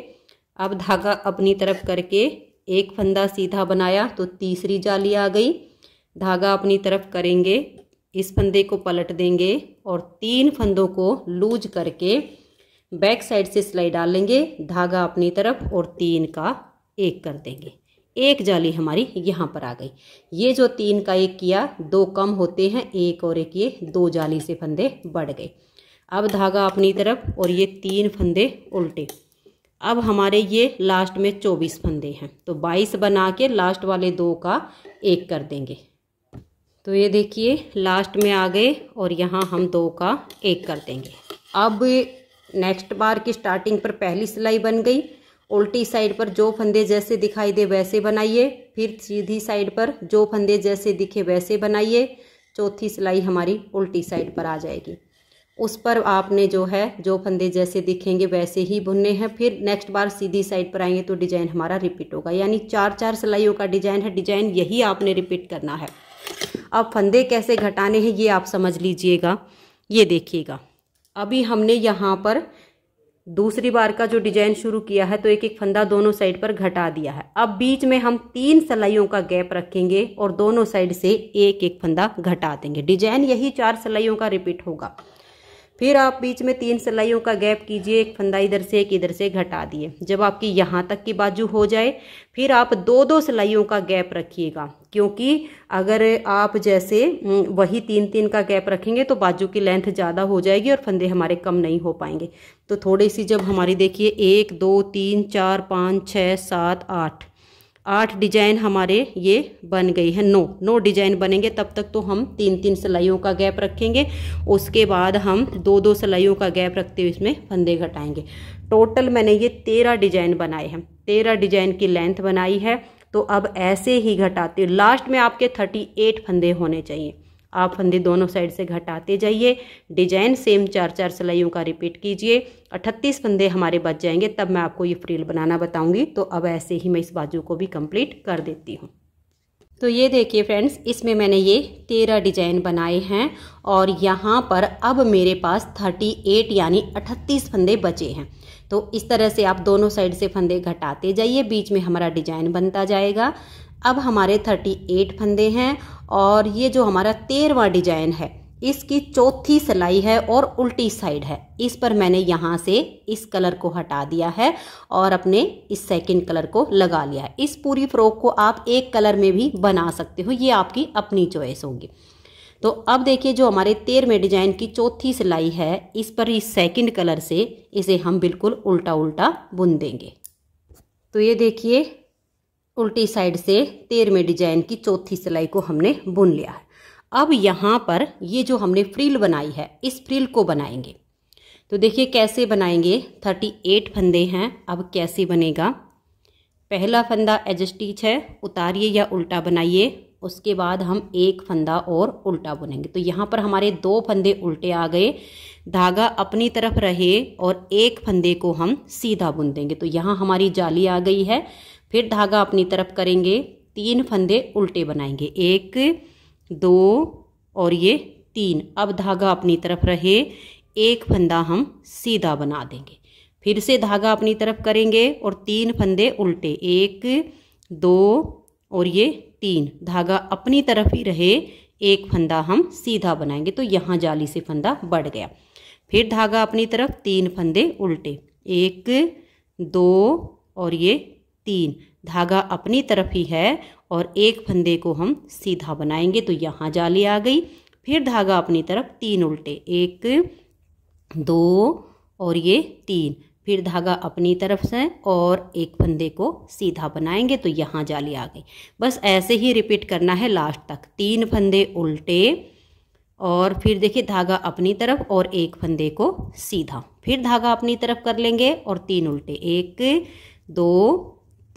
अब धागा अपनी तरफ करके एक फंदा सीधा बनाया तो तीसरी जाली आ गई धागा अपनी तरफ करेंगे इस फंदे को पलट देंगे और तीन फंदों को लूज करके बैक साइड से सिलाई डाल लेंगे धागा अपनी तरफ और तीन का एक कर देंगे एक जाली हमारी यहाँ पर आ गई ये जो तीन का एक किया दो कम होते हैं एक और एक ये दो जाली से फंदे बढ़ गए अब धागा अपनी तरफ और ये तीन फंदे उल्टे अब हमारे ये लास्ट में चौबीस फंदे हैं तो बाईस बना के लास्ट वाले दो का एक कर देंगे तो ये देखिए लास्ट में आ गए और यहाँ हम दो का एक कर देंगे अब नेक्स्ट बार की स्टार्टिंग पर पहली सिलाई बन गई उल्टी साइड पर जो फंदे जैसे दिखाई दे वैसे बनाइए फिर सीधी साइड पर जो फंदे जैसे दिखे वैसे बनाइए चौथी सिलाई हमारी उल्टी साइड पर आ जाएगी उस पर आपने जो है जो फंदे जैसे दिखेंगे वैसे ही बुनने हैं फिर नेक्स्ट बार सीधी साइड पर आएंगे तो डिजाइन हमारा रिपीट होगा यानी चार चार सिलाइयों का डिजाइन है डिजाइन यही आपने रिपीट करना है अब फंदे कैसे घटाने हैं ये आप समझ लीजिएगा ये देखिएगा अभी हमने यहाँ पर दूसरी बार का जो डिजाइन शुरू किया है तो एक एक फंदा दोनों साइड पर घटा दिया है अब बीच में हम तीन सलाइयों का गैप रखेंगे और दोनों साइड से एक एक फंदा घटा देंगे डिजाइन यही चार सलाइयों का रिपीट होगा फिर आप बीच में तीन सिलाइयों का गैप कीजिए एक फंदा इधर से एक इधर से घटा दिए जब आपकी यहाँ तक की बाजू हो जाए फिर आप दो दो सिलाइयों का गैप रखिएगा क्योंकि अगर आप जैसे हम्म, वही तीन तीन का गैप रखेंगे तो बाजू की लेंथ ज़्यादा हो जाएगी और फंदे हमारे कम नहीं हो पाएंगे तो थोड़ी सी जब हमारी देखिए एक दो तीन चार पाँच छः सात आठ आठ डिजाइन हमारे ये बन गई है नौ नौ डिजाइन बनेंगे तब तक तो हम तीन तीन सिलाइयों का गैप रखेंगे उसके बाद हम दो दो सिलाइयों का गैप रखते हुए इसमें फंदे घटाएंगे टोटल मैंने ये तेरह डिजाइन बनाए हैं तेरह डिजाइन की लेंथ बनाई है तो अब ऐसे ही घटाते लास्ट में आपके थर्टी एट फंदे होने चाहिए आप फंदे दोनों साइड से घटाते जाइए डिजाइन सेम चार चार सिलाइयों का रिपीट कीजिए 38 फंदे हमारे बच जाएंगे तब मैं आपको ये फ्रील बनाना बताऊंगी तो अब ऐसे ही मैं इस बाजू को भी कंप्लीट कर देती हूँ तो ये देखिए फ्रेंड्स इसमें मैंने ये तेरह डिजाइन बनाए हैं और यहाँ पर अब मेरे पास थर्टी एट यानी अठत्तीस फंदे बचे हैं तो इस तरह से आप दोनों साइड से फंदे घटाते जाइए बीच में हमारा डिजाइन बनता जाएगा अब हमारे थर्टी एट फंदे हैं और ये जो हमारा तेरवा डिजाइन है इसकी चौथी सिलाई है और उल्टी साइड है इस पर मैंने यहाँ से इस कलर को हटा दिया है और अपने इस सेकंड कलर को लगा लिया है इस पूरी फ्रॉक को आप एक कलर में भी बना सकते हो ये आपकी अपनी चॉइस होगी तो अब देखिए जो हमारे तेरहवें डिजाइन की चौथी सिलाई है इस पर इस सेकंड कलर से इसे हम बिल्कुल उल्टा उल्टा बुन देंगे तो ये देखिए उल्टी साइड से तेरहवें डिजाइन की चौथी सिलाई को हमने बुन लिया है अब यहाँ पर ये जो हमने फ्रिल बनाई है इस फ्रिल को बनाएंगे तो देखिए कैसे बनाएंगे थर्टी एट फंदे हैं अब कैसे बनेगा पहला फंदा एजस्टिच है उतारिए या उल्टा बनाइए उसके बाद हम एक फंदा और उल्टा बुनेंगे तो यहाँ पर हमारे दो फंदे उल्टे आ गए धागा अपनी तरफ रहे और एक फंदे को हम सीधा बुन देंगे तो यहाँ हमारी जाली आ गई है फिर धागा अपनी तरफ करेंगे तीन फंदे उल्टे बनाएंगे एक दो और ये तीन अब धागा अपनी तरफ रहे एक फंदा हम सीधा बना देंगे फिर से धागा अपनी तरफ करेंगे और तीन फंदे उल्टे एक दो और ये तीन धागा अपनी तरफ ही रहे एक फंदा हम सीधा बनाएंगे तो यहाँ जाली से फंदा बढ़ गया फिर धागा अपनी तरफ तीन फंदे उल्टे एक दो और ये तीन धागा अपनी तरफ ही है और एक फंदे को हम सीधा बनाएंगे तो यहाँ जाली आ गई फिर धागा अपनी तरफ तीन उल्टे एक दो और ये तीन फिर धागा अपनी तरफ से और एक फंदे को सीधा बनाएंगे तो यहाँ जाली आ गई बस ऐसे ही रिपीट करना है लास्ट तक तीन फंदे उल्टे और फिर देखिए धागा अपनी तरफ और एक फंदे को सीधा फिर धागा अपनी तरफ कर लेंगे और तीन उल्टे एक दो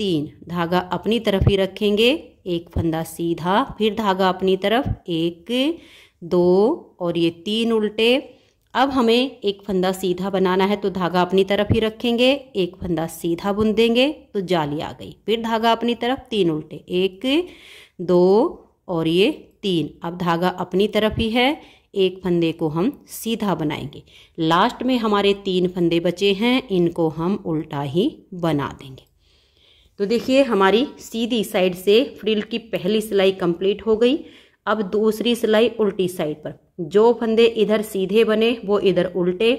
तीन धागा अपनी तरफ ही रखेंगे एक फंदा सीधा फिर धागा अपनी तरफ एक दो और ये तीन उल्टे अब हमें एक फंदा सीधा बनाना है तो धागा अपनी तरफ ही रखेंगे एक फंदा सीधा बुन देंगे तो जाली आ गई फिर धागा अपनी तरफ तीन उल्टे एक दो और ये तीन अब धागा अपनी तरफ ही है एक फंदे को हम सीधा बनाएंगे लास्ट में हमारे तीन फंदे बचे हैं इनको हम उल्टा ही बना देंगे तो देखिए हमारी सीधी साइड से फ्रिल की पहली सिलाई कंप्लीट हो गई अब दूसरी सिलाई उल्टी साइड पर जो फंदे इधर सीधे बने वो इधर उल्टे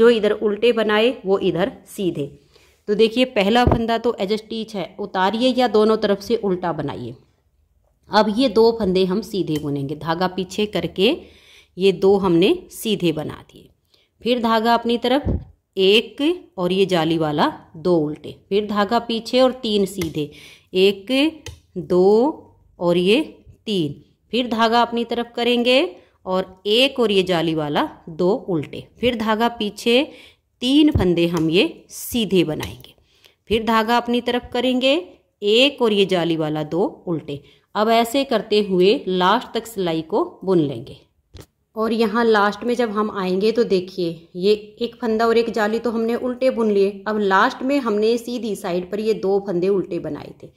जो इधर उल्टे बनाए वो इधर सीधे तो देखिए पहला फंदा तो एज स्टीच है उतारिए या दोनों तरफ से उल्टा बनाइए अब ये दो फंदे हम सीधे बुनेंगे धागा पीछे करके ये दो हमने सीधे बना दिए फिर धागा अपनी तरफ एक और ये जाली वाला दो उल्टे फिर धागा पीछे और तीन सीधे एक दो और ये तीन फिर धागा अपनी तरफ करेंगे और एक और ये जाली वाला दो उल्टे फिर धागा पीछे तीन फंदे हम ये सीधे बनाएंगे फिर धागा अपनी तरफ करेंगे एक और ये जाली वाला दो उल्टे अब ऐसे करते हुए लास्ट तक सिलाई को बुन लेंगे और यहाँ लास्ट में जब हम आएंगे तो देखिए ये एक फंदा और एक जाली तो हमने उल्टे बुन लिए अब लास्ट में हमने सीधी साइड पर ये दो फंदे उल्टे बनाए थे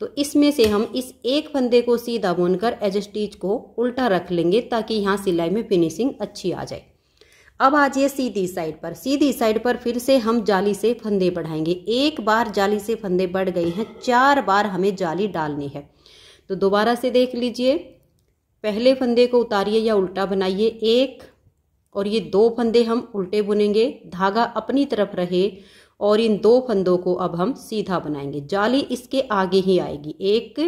तो इसमें से हम इस एक फंदे को सीधा बुनकर एज स्टीच को उल्टा रख लेंगे ताकि यहाँ सिलाई में फिनिशिंग अच्छी आ जाए अब आ जाइए सीधी साइड पर सीधी साइड पर फिर से हम जाली से फंदे बढ़ाएंगे एक बार जाली से फंदे बढ़ गए हैं चार बार हमें जाली डालनी है तो दोबारा से देख लीजिए पहले फंदे को उतारिए या उल्टा बनाइए एक और ये दो फंदे हम उल्टे बुनेंगे धागा अपनी तरफ रहे और इन दो फंदों को अब हम सीधा बनाएंगे जाली इसके आगे ही आएगी एक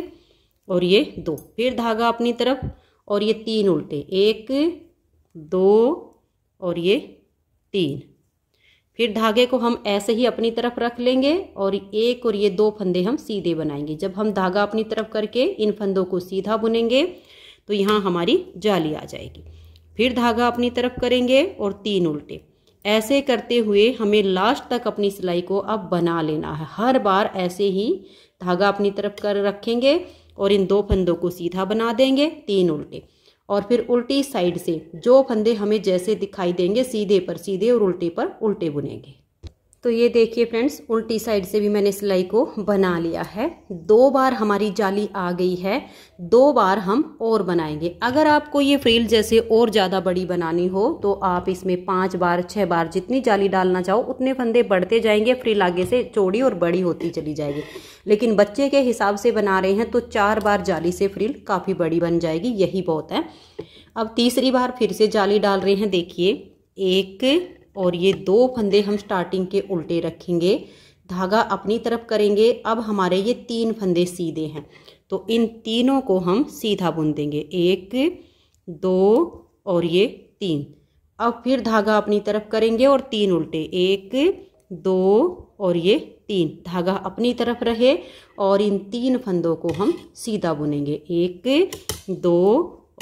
और ये दो फिर धागा अपनी तरफ और ये तीन उल्टे एक दो और ये तीन फिर धागे को हम ऐसे ही अपनी तरफ रख लेंगे और एक और ये दो फंदे हम सीधे बनाएंगे जब हम धागा अपनी तरफ करके इन फंदों को सीधा बुनेंगे तो यहाँ हमारी जाली आ जाएगी फिर धागा अपनी तरफ करेंगे और तीन उल्टे ऐसे करते हुए हमें लास्ट तक अपनी सिलाई को अब बना लेना है हर बार ऐसे ही धागा अपनी तरफ कर रखेंगे और इन दो फंदों को सीधा बना देंगे तीन उल्टे और फिर उल्टी साइड से जो फंदे हमें जैसे दिखाई देंगे सीधे पर सीधे और उल्टे पर उल्टे बुनेंगे तो ये देखिए फ्रेंड्स उल्टी साइड से भी मैंने सिलाई को बना लिया है दो बार हमारी जाली आ गई है दो बार हम और बनाएंगे अगर आपको ये फ्रील जैसे और ज़्यादा बड़ी बनानी हो तो आप इसमें पाँच बार छः बार जितनी जाली डालना चाहो उतने फंदे बढ़ते जाएंगे फ्रील आगे से चौड़ी और बड़ी होती चली जाएगी लेकिन बच्चे के हिसाब से बना रहे हैं तो चार बार जाली से फ्रील काफ़ी बड़ी बन जाएगी यही बहुत है अब तीसरी बार फिर से जाली डाल रहे हैं देखिए एक और ये दो फंदे हम स्टार्टिंग के उल्टे रखेंगे धागा अपनी तरफ करेंगे अब हमारे ये तीन फंदे सीधे हैं तो इन तीनों को हम सीधा बुन देंगे एक दो और ये तीन अब फिर धागा अपनी तरफ करेंगे और तीन उल्टे एक दो और ये तीन धागा अपनी तरफ रहे और इन तीन फंदों को हम सीधा बुनेंगे एक दो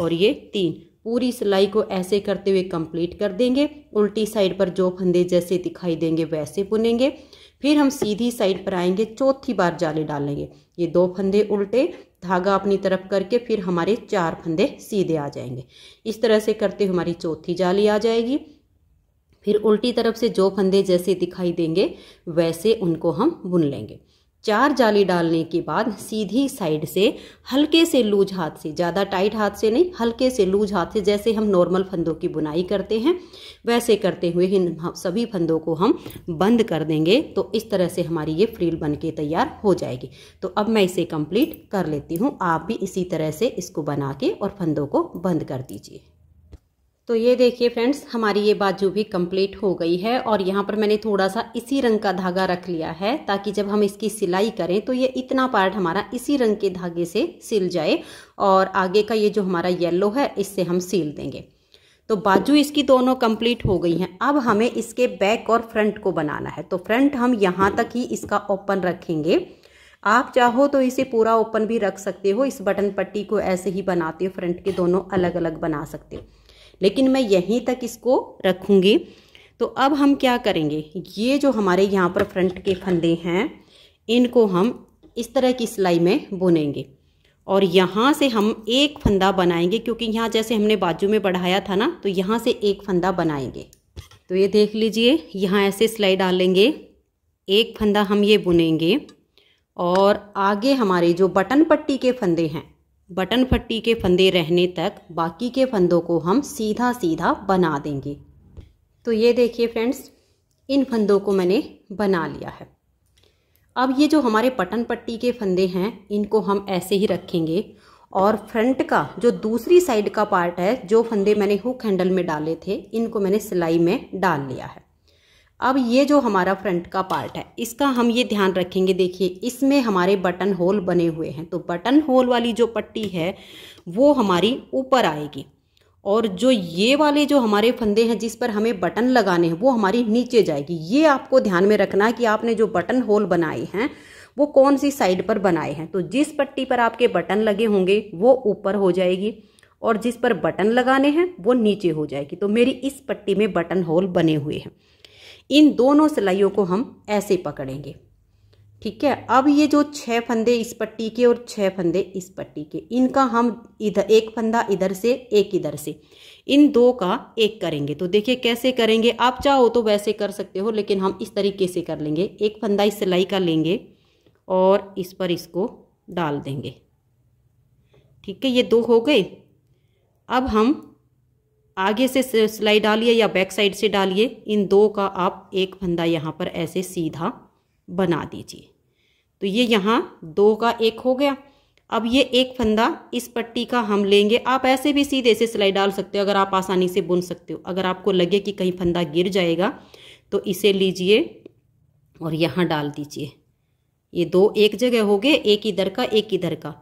और ये तीन पूरी सिलाई को ऐसे करते हुए कंप्लीट कर देंगे उल्टी साइड पर जो फंदे जैसे दिखाई देंगे वैसे बुनेंगे फिर हम सीधी साइड पर आएंगे चौथी बार जाले डालेंगे ये दो फंदे उल्टे धागा अपनी तरफ करके फिर हमारे चार फंदे सीधे आ जाएंगे इस तरह से करते हुए हमारी चौथी जाली आ जाएगी फिर उल्टी तरफ से जो फंदे जैसे दिखाई देंगे वैसे उनको हम बुन लेंगे चार जाली डालने के बाद सीधी साइड से हल्के से लूज हाथ से ज़्यादा टाइट हाथ से नहीं हल्के से लूज हाथ से जैसे हम नॉर्मल फंदों की बुनाई करते हैं वैसे करते हुए इन सभी फंदों को हम बंद कर देंगे तो इस तरह से हमारी ये फ्रील बन के तैयार हो जाएगी तो अब मैं इसे कंप्लीट कर लेती हूँ आप भी इसी तरह से इसको बना के और फंदों को बंद कर दीजिए तो ये देखिए फ्रेंड्स हमारी ये बाजू भी कंप्लीट हो गई है और यहाँ पर मैंने थोड़ा सा इसी रंग का धागा रख लिया है ताकि जब हम इसकी सिलाई करें तो ये इतना पार्ट हमारा इसी रंग के धागे से सिल जाए और आगे का ये जो हमारा येलो है इससे हम सील देंगे तो बाजू इसकी दोनों कंप्लीट हो गई हैं अब हमें इसके बैक और फ्रंट को बनाना है तो फ्रंट हम यहाँ तक ही इसका ओपन रखेंगे आप चाहो तो इसे पूरा ओपन भी रख सकते हो इस बटन पट्टी को ऐसे ही बनाते हो फ्रंट के दोनों अलग अलग बना सकते हो लेकिन मैं यहीं तक इसको रखूँगी तो अब हम क्या करेंगे ये जो हमारे यहाँ पर फ्रंट के फंदे हैं इनको हम इस तरह की सिलाई में बुनेंगे और यहाँ से हम एक फंदा बनाएंगे क्योंकि यहाँ जैसे हमने बाजू में बढ़ाया था ना तो यहाँ से एक फंदा बनाएंगे तो ये देख लीजिए यहाँ ऐसे सिलाई डालेंगे एक फंदा हम ये बुनेंगे और आगे हमारे जो बटन पट्टी के फंदे हैं बटन पट्टी के फंदे रहने तक बाकी के फंदों को हम सीधा सीधा बना देंगे तो ये देखिए फ्रेंड्स इन फंदों को मैंने बना लिया है अब ये जो हमारे बटन पट्टी के फंदे हैं इनको हम ऐसे ही रखेंगे और फ्रंट का जो दूसरी साइड का पार्ट है जो फंदे मैंने हुक हैंडल में डाले थे इनको मैंने सिलाई में डाल लिया है अब ये जो हमारा फ्रंट का पार्ट है इसका हम ये ध्यान रखेंगे देखिए इसमें हमारे बटन होल बने हुए हैं तो बटन होल वाली जो पट्टी है वो हमारी ऊपर आएगी और जो ये वाले जो हमारे फंदे हैं जिस पर हमें बटन लगाने हैं वो हमारी नीचे जाएगी ये आपको ध्यान में रखना है कि आपने जो बटन होल बनाए हैं वो कौन सी साइड पर बनाए हैं तो जिस पट्टी पर आपके बटन लगे होंगे वो ऊपर हो जाएगी और जिस पर बटन लगाने हैं वो नीचे हो जाएगी तो मेरी इस पट्टी में बटन होल बने हुए हैं इन दोनों सिलाइयों को हम ऐसे पकड़ेंगे ठीक है अब ये जो छः फंदे इस पट्टी के और छः फंदे इस पट्टी के इनका हम इधर एक फंदा इधर से एक इधर से इन दो का एक करेंगे तो देखिए कैसे करेंगे आप चाहो तो वैसे कर सकते हो लेकिन हम इस तरीके से कर लेंगे एक फंदा इस सिलाई का लेंगे और इस पर इसको डाल देंगे ठीक है ये दो हो गए अब हम आगे से सिलाई डालिए या बैक साइड से डालिए इन दो का आप एक फंदा यहाँ पर ऐसे सीधा बना दीजिए तो ये यहाँ दो का एक हो गया अब ये एक फंदा इस पट्टी का हम लेंगे आप ऐसे भी सीधे से सिलाई डाल सकते हो अगर आप आसानी से बुन सकते हो अगर आपको लगे कि कहीं फंदा गिर जाएगा तो इसे लीजिए और यहाँ डाल दीजिए ये दो एक जगह हो गए एक इधर का एक इधर का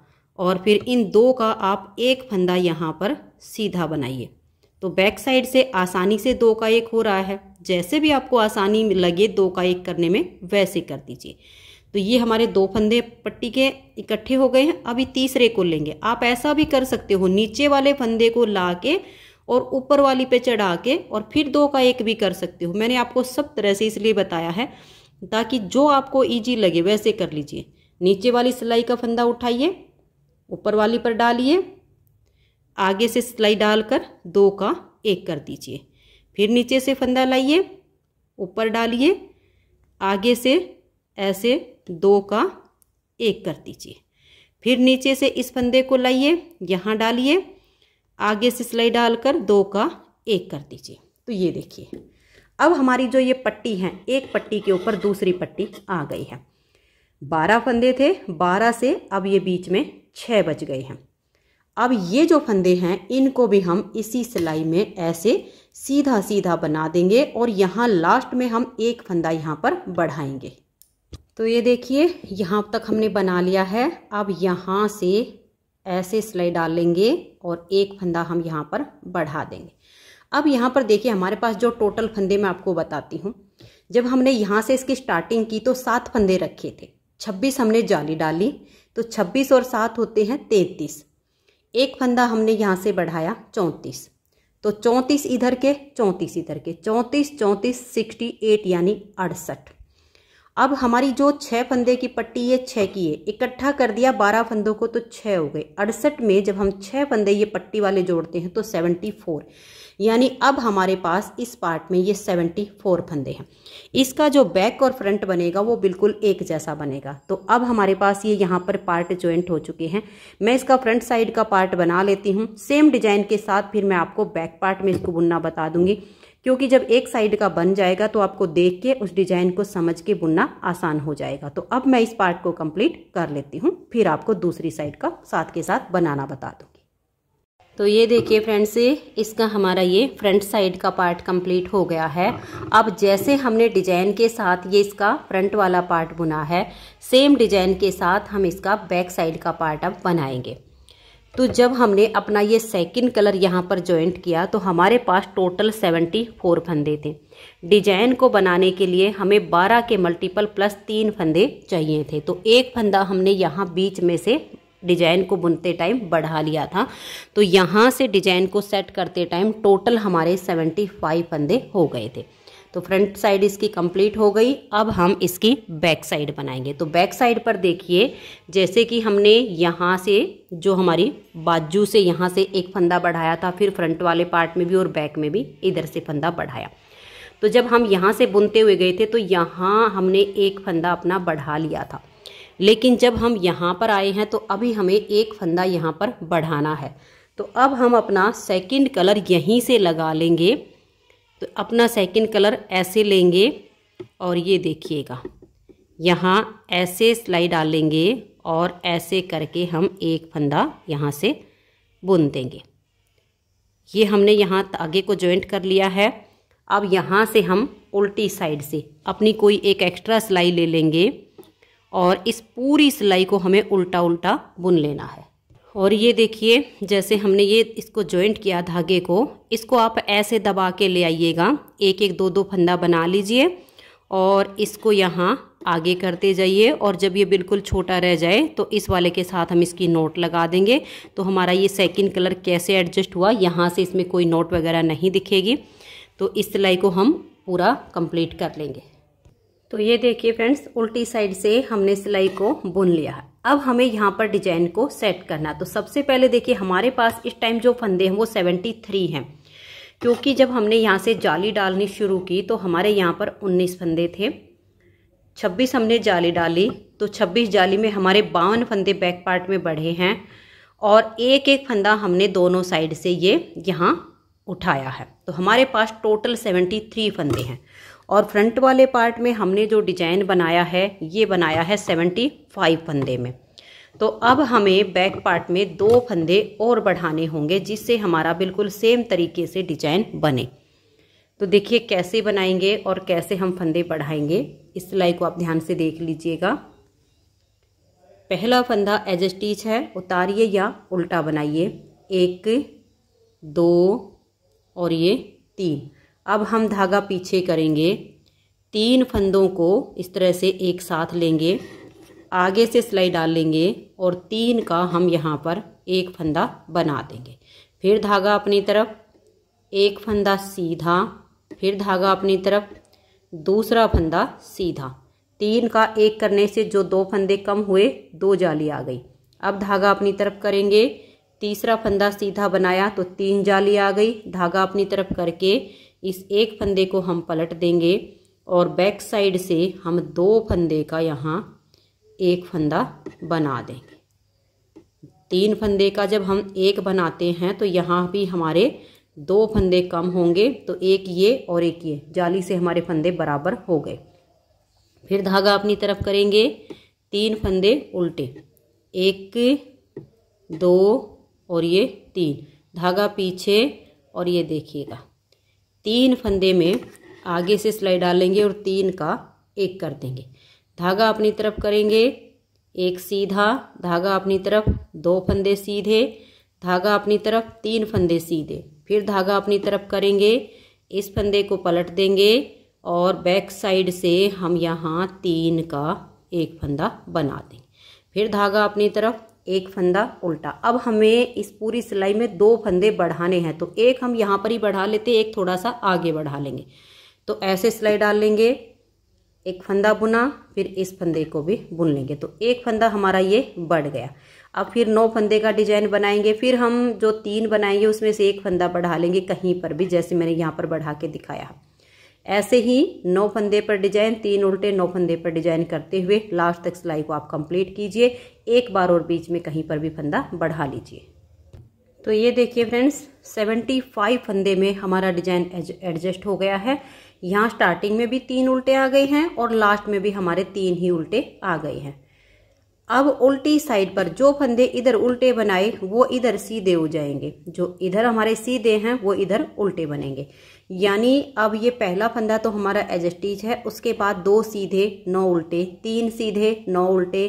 और फिर इन दो का आप एक फंदा यहाँ पर सीधा बनाइए तो बैक साइड से आसानी से दो का एक हो रहा है जैसे भी आपको आसानी लगे दो का एक करने में वैसे कर दीजिए तो ये हमारे दो फंदे पट्टी के इकट्ठे हो गए हैं अभी तीसरे को लेंगे आप ऐसा भी कर सकते हो नीचे वाले फंदे को ला के और ऊपर वाली पे चढ़ा के और फिर दो का एक भी कर सकते हो मैंने आपको सब तरह से इसलिए बताया है ताकि जो आपको ईजी लगे वैसे कर लीजिए नीचे वाली सिलाई का फंदा उठाइए ऊपर वाली पर डालिए आगे से सिलाई डालकर दो का एक कर दीजिए फिर नीचे से फंदा लाइए ऊपर डालिए आगे से ऐसे दो का एक कर दीजिए फिर नीचे से इस फंदे को लाइए यहाँ डालिए आगे से सिलाई डालकर दो का एक कर दीजिए तो ये देखिए अब हमारी जो ये पट्टी है एक पट्टी के ऊपर दूसरी पट्टी आ गई है बारह फंदे थे बारह से अब ये बीच में छः बज गए हैं अब ये जो फंदे हैं इनको भी हम इसी सिलाई में ऐसे सीधा सीधा बना देंगे और यहाँ लास्ट में हम एक फंदा यहाँ पर बढ़ाएंगे तो ये देखिए यहाँ तक हमने बना लिया है अब यहाँ से ऐसे सिलाई डालेंगे और एक फंदा हम यहाँ पर बढ़ा देंगे अब यहाँ पर देखिए हमारे पास जो टोटल फंदे मैं आपको बताती हूँ जब हमने यहाँ से इसकी स्टार्टिंग की तो सात फंदे रखे थे छब्बीस हमने जाली डाली तो छब्बीस और सात होते हैं तैंतीस एक फंदा हमने यहाँ से बढ़ाया चौंतीस तो चौंतीस इधर के चौंतीस इधर के चौंतीस चौंतीस सिक्सटी एट यानी अड़सठ अब हमारी जो छः फंदे की पट्टी है छः की है इकट्ठा कर दिया बारह फंदों को तो छः हो गए अड़सठ में जब हम छः फंदे ये पट्टी वाले जोड़ते हैं तो सेवेंटी फोर यानी अब हमारे पास इस पार्ट में ये सेवेंटी फोर फंदे हैं इसका जो बैक और फ्रंट बनेगा वो बिल्कुल एक जैसा बनेगा तो अब हमारे पास ये यहाँ पर पार्ट ज्वाइंट हो चुके हैं मैं इसका फ्रंट साइड का पार्ट बना लेती हूँ सेम डिजाइन के साथ फिर मैं आपको बैक पार्ट में इसको बुनना बता दूंगी क्योंकि जब एक साइड का बन जाएगा तो आपको देख के उस डिजाइन को समझ के बुनना आसान हो जाएगा तो अब मैं इस पार्ट को कंप्लीट कर लेती हूँ फिर आपको दूसरी साइड का साथ के साथ बनाना बता दूँ तो ये देखिए फ्रेंड्स इसका हमारा ये फ्रंट साइड का पार्ट कंप्लीट हो गया है अब जैसे हमने डिजाइन के साथ ये इसका फ्रंट वाला पार्ट बुना है सेम डिजाइन के साथ हम इसका बैक साइड का पार्ट अब बनाएंगे तो जब हमने अपना ये सेकंड कलर यहाँ पर जॉइंट किया तो हमारे पास टोटल सेवेंटी फोर फंदे थे डिजाइन को बनाने के लिए हमें बारह के मल्टीपल प्लस तीन फंदे चाहिए थे तो एक फंदा हमने यहाँ बीच में से डिजाइन को बुनते टाइम बढ़ा लिया था तो यहाँ से डिजाइन को सेट करते टाइम टोटल हमारे सेवेंटी फाइव फंदे हो गए थे तो फ्रंट साइड इसकी कंप्लीट हो गई अब हम इसकी बैक साइड बनाएंगे तो बैक साइड पर देखिए जैसे कि हमने यहाँ से जो हमारी बाजू से यहाँ से एक फंदा बढ़ाया था फिर फ्रंट वाले पार्ट में भी और बैक में भी इधर से फंदा बढ़ाया तो जब हम यहाँ से बुनते हुए गए थे तो यहाँ हमने एक फंदा अपना बढ़ा लिया था लेकिन जब हम यहाँ पर आए हैं तो अभी हमें एक फंदा यहाँ पर बढ़ाना है तो अब हम अपना सेकंड कलर यहीं से लगा लेंगे तो अपना सेकंड कलर ऐसे लेंगे और ये देखिएगा यहाँ ऐसे सिलाई डालेंगे और ऐसे करके हम एक फंदा यहाँ से बुन देंगे ये हमने यहाँ आगे को जॉइंट कर लिया है अब यहाँ से हम उल्टी साइड से अपनी कोई एक एक्स्ट्रा सिलाई ले लेंगे और इस पूरी सिलाई को हमें उल्टा उल्टा बुन लेना है और ये देखिए जैसे हमने ये इसको जॉइंट किया धागे को इसको आप ऐसे दबा के ले आइएगा एक एक दो दो फंदा बना लीजिए और इसको यहाँ आगे करते जाइए और जब ये बिल्कुल छोटा रह जाए तो इस वाले के साथ हम इसकी नोट लगा देंगे तो हमारा ये सेकंड कलर कैसे एडजस्ट हुआ यहाँ से इसमें कोई नोट वगैरह नहीं दिखेगी तो इस सिलाई को हम पूरा कंप्लीट कर लेंगे तो ये देखिए फ्रेंड्स उल्टी साइड से हमने सिलाई को बुन लिया है अब हमें यहाँ पर डिजाइन को सेट करना तो सबसे पहले देखिए हमारे पास इस टाइम जो फंदे हैं वो सेवेंटी थ्री हैं क्योंकि जब हमने यहाँ से जाली डालनी शुरू की तो हमारे यहाँ पर उन्नीस फंदे थे छब्बीस हमने जाली डाली तो छब्बीस जाली में हमारे बावन फंदे बैक पार्ट में बढ़े हैं और एक एक फंदा हमने दोनों साइड से ये यहाँ उठाया है तो हमारे पास टोटल सेवेंटी थ्री फंदे हैं और फ्रंट वाले पार्ट में हमने जो डिजाइन बनाया है ये बनाया है सेवेंटी फाइव फंदे में तो अब हमें बैक पार्ट में दो फंदे और बढ़ाने होंगे जिससे हमारा बिल्कुल सेम तरीके से डिजाइन बने तो देखिए कैसे बनाएंगे और कैसे हम फंदे बढ़ाएंगे इस सिलाई को आप ध्यान से देख लीजिएगा पहला फंदा एज स्टीच है उतारिए या उल्टा बनाइए एक दो और ये तीन अब हम धागा पीछे करेंगे तीन फंदों को इस तरह से एक साथ लेंगे आगे से सिलाई डाल लेंगे और तीन का हम यहाँ पर एक फंदा बना देंगे फिर धागा अपनी तरफ एक फंदा सीधा फिर धागा अपनी तरफ दूसरा फंदा सीधा तीन का एक करने से जो दो फंदे कम हुए दो जाली आ गई अब धागा अपनी तरफ करेंगे तीसरा फंदा सीधा बनाया तो तीन जाली आ गई धागा अपनी तरफ करके इस एक फंदे को हम पलट देंगे और बैक साइड से हम दो फंदे का यहाँ एक फंदा बना देंगे तीन फंदे का जब हम एक बनाते हैं तो यहाँ भी हमारे दो फंदे कम होंगे तो एक ये और एक ये जाली से हमारे फंदे बराबर हो गए फिर धागा अपनी तरफ करेंगे तीन फंदे उल्टे एक दो और ये तीन धागा पीछे और ये देखिएगा तीन फंदे में आगे से सिलाई डालेंगे और तीन का एक कर देंगे धागा अपनी तरफ करेंगे एक सीधा धागा अपनी तरफ दो फंदे सीधे धागा अपनी तरफ तीन फंदे सीधे फिर धागा अपनी तरफ करेंगे इस फंदे को पलट देंगे और बैक साइड से हम यहाँ तीन का एक फंदा बना देंगे फिर धागा अपनी तरफ एक फंदा उल्टा अब हमें इस पूरी सिलाई में दो फंदे बढ़ाने हैं तो एक हम यहाँ पर ही बढ़ा लेते एक थोड़ा सा आगे बढ़ा लेंगे तो ऐसे सिलाई डाल लेंगे एक फंदा बुना फिर इस फंदे को भी बुन लेंगे तो एक फंदा हमारा ये बढ़ गया अब फिर नौ फंदे का डिजाइन बनाएंगे फिर हम जो तीन बनाएंगे उसमें से एक फंदा बढ़ा लेंगे कहीं पर भी जैसे मैंने यहाँ पर बढ़ा के दिखाया ऐसे ही नौ फंदे पर डिजाइन तीन उल्टे नौ फंदे पर डिजाइन करते हुए लास्ट तक सिलाई को आप कंप्लीट कीजिए एक बार और बीच में कहीं पर भी फंदा बढ़ा लीजिए तो ये देखिए फ्रेंड्स 75 फंदे में हमारा डिजाइन एडजस्ट हो गया है यहाँ स्टार्टिंग में भी तीन उल्टे आ गए हैं और लास्ट में भी हमारे तीन ही उल्टे आ गए हैं अब उल्टी साइड पर जो फंदे इधर उल्टे बनाए वो इधर सीधे हो जाएंगे जो इधर हमारे सीधे हैं वो इधर उल्टे बनेंगे यानी अब ये पहला फंदा तो हमारा एजस्टिज है उसके बाद दो सीधे नौ उल्टे तीन सीधे नौ उल्टे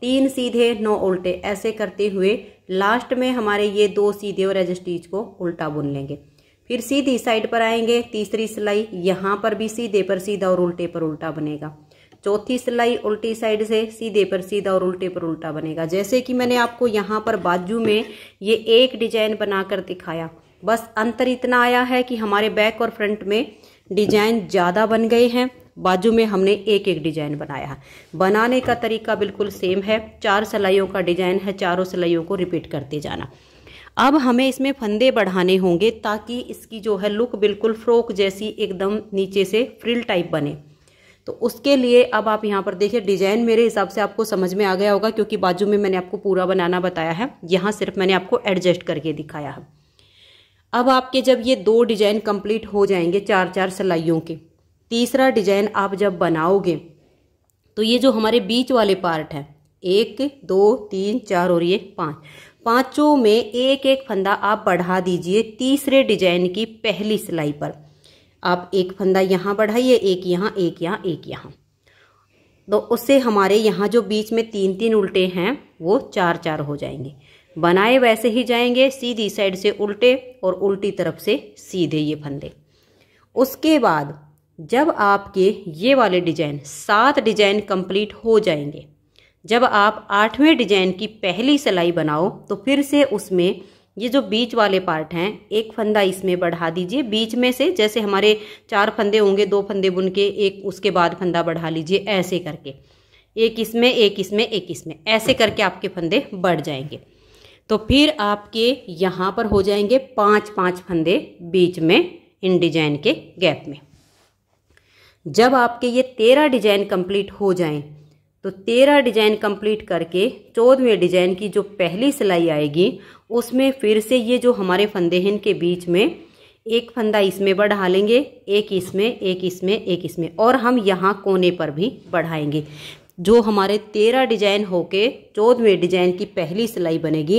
तीन सीधे नौ उल्टे ऐसे करते हुए लास्ट में हमारे ये दो सीधे और एज स्टीच को उल्टा बुन लेंगे फिर सीधी साइड पर आएंगे तीसरी सिलाई यहाँ पर भी सीधे पर सीधा और उल्टे पर उल्टा बनेगा चौथी सिलाई उल्टी साइड से सीधे पर सीधा और उल्टे पर उल्टा बनेगा जैसे कि मैंने आपको यहाँ पर बाजू में ये एक डिजाइन बनाकर दिखाया बस अंतर इतना आया है कि हमारे बैक और फ्रंट में डिजाइन ज़्यादा बन गए हैं बाजू में हमने एक एक डिजाइन बनाया है बनाने का तरीका बिल्कुल सेम है चार सिलाइयों का डिजाइन है चारों सिलाइयों को रिपीट करते जाना अब हमें इसमें फंदे बढ़ाने होंगे ताकि इसकी जो है लुक बिल्कुल फ्रोक जैसी एकदम नीचे से फ्रिल टाइप बने तो उसके लिए अब आप यहाँ पर देखिए डिजाइन मेरे हिसाब से आपको समझ में आ गया होगा क्योंकि बाजू में मैंने आपको पूरा बनाना बताया है यहाँ सिर्फ मैंने आपको एडजस्ट करके दिखाया है अब आपके जब ये दो डिजाइन कंप्लीट हो जाएंगे चार चार सिलाइयों के तीसरा डिजाइन आप जब बनाओगे तो ये जो हमारे बीच वाले पार्ट है एक दो तीन चार और ये पाँच पांचों में एक एक फंदा आप बढ़ा दीजिए तीसरे डिजाइन की पहली सिलाई पर आप एक फंदा यहाँ बढ़ाइए एक यहाँ एक यहाँ एक यहाँ तो उससे हमारे यहाँ जो बीच में तीन तीन उल्टे हैं वो चार चार हो जाएंगे बनाए वैसे ही जाएंगे सीधी साइड से उल्टे और उल्टी तरफ से सीधे ये फंदे उसके बाद जब आपके ये वाले डिजाइन सात डिजाइन कंप्लीट हो जाएंगे जब आप आठवें डिजाइन की पहली सिलाई बनाओ तो फिर से उसमें ये जो बीच वाले पार्ट हैं एक फंदा इसमें बढ़ा दीजिए बीच में से जैसे हमारे चार फंदे होंगे दो फंदे बुन के एक उसके बाद फंदा बढ़ा लीजिए ऐसे करके एक इसमें एक इसमें एक इसमें ऐसे करके आपके फंदे बढ़ जाएंगे तो फिर आपके यहाँ पर हो जाएंगे पाँच पाँच फंदे बीच में इन डिजाइन के गैप में जब आपके ये तेरह डिजाइन कंप्लीट हो जाएं तो तेरह डिजाइन कंप्लीट करके चौदहवें डिजाइन की जो पहली सिलाई आएगी उसमें फिर से ये जो हमारे फंदेहन के बीच में एक फंदा इसमें बढ़ा लेंगे एक इसमें एक इसमें एक इसमें और हम यहाँ कोने पर भी बढ़ाएंगे जो हमारे तेरह डिजाइन होके चौदहवें डिजाइन की पहली सिलाई बनेगी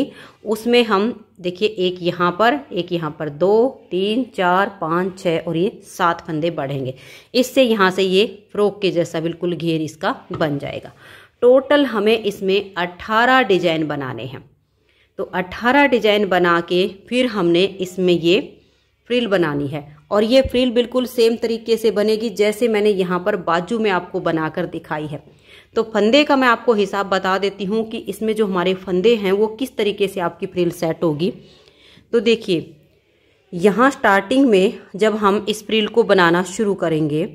उसमें हम देखिए एक यहाँ पर एक यहाँ पर दो तीन चार पाँच छः और ये सात फंदे बढ़ेंगे इससे यहाँ से ये फ्रॉक के जैसा बिल्कुल घेर इसका बन जाएगा टोटल हमें इसमें अट्ठारह डिजाइन बनाने हैं तो अट्ठारह डिजाइन बना के फिर हमने इसमें ये फ्रिल बनानी है और ये फ्रिल बिल्कुल सेम तरीके से बनेगी जैसे मैंने यहाँ पर बाजू में आपको बनाकर दिखाई है तो फंदे का मैं आपको हिसाब बता देती हूँ कि इसमें जो हमारे फंदे हैं वो किस तरीके से आपकी फ्रिल सेट होगी तो देखिए यहाँ स्टार्टिंग में जब हम इस फ्रिल को बनाना शुरू करेंगे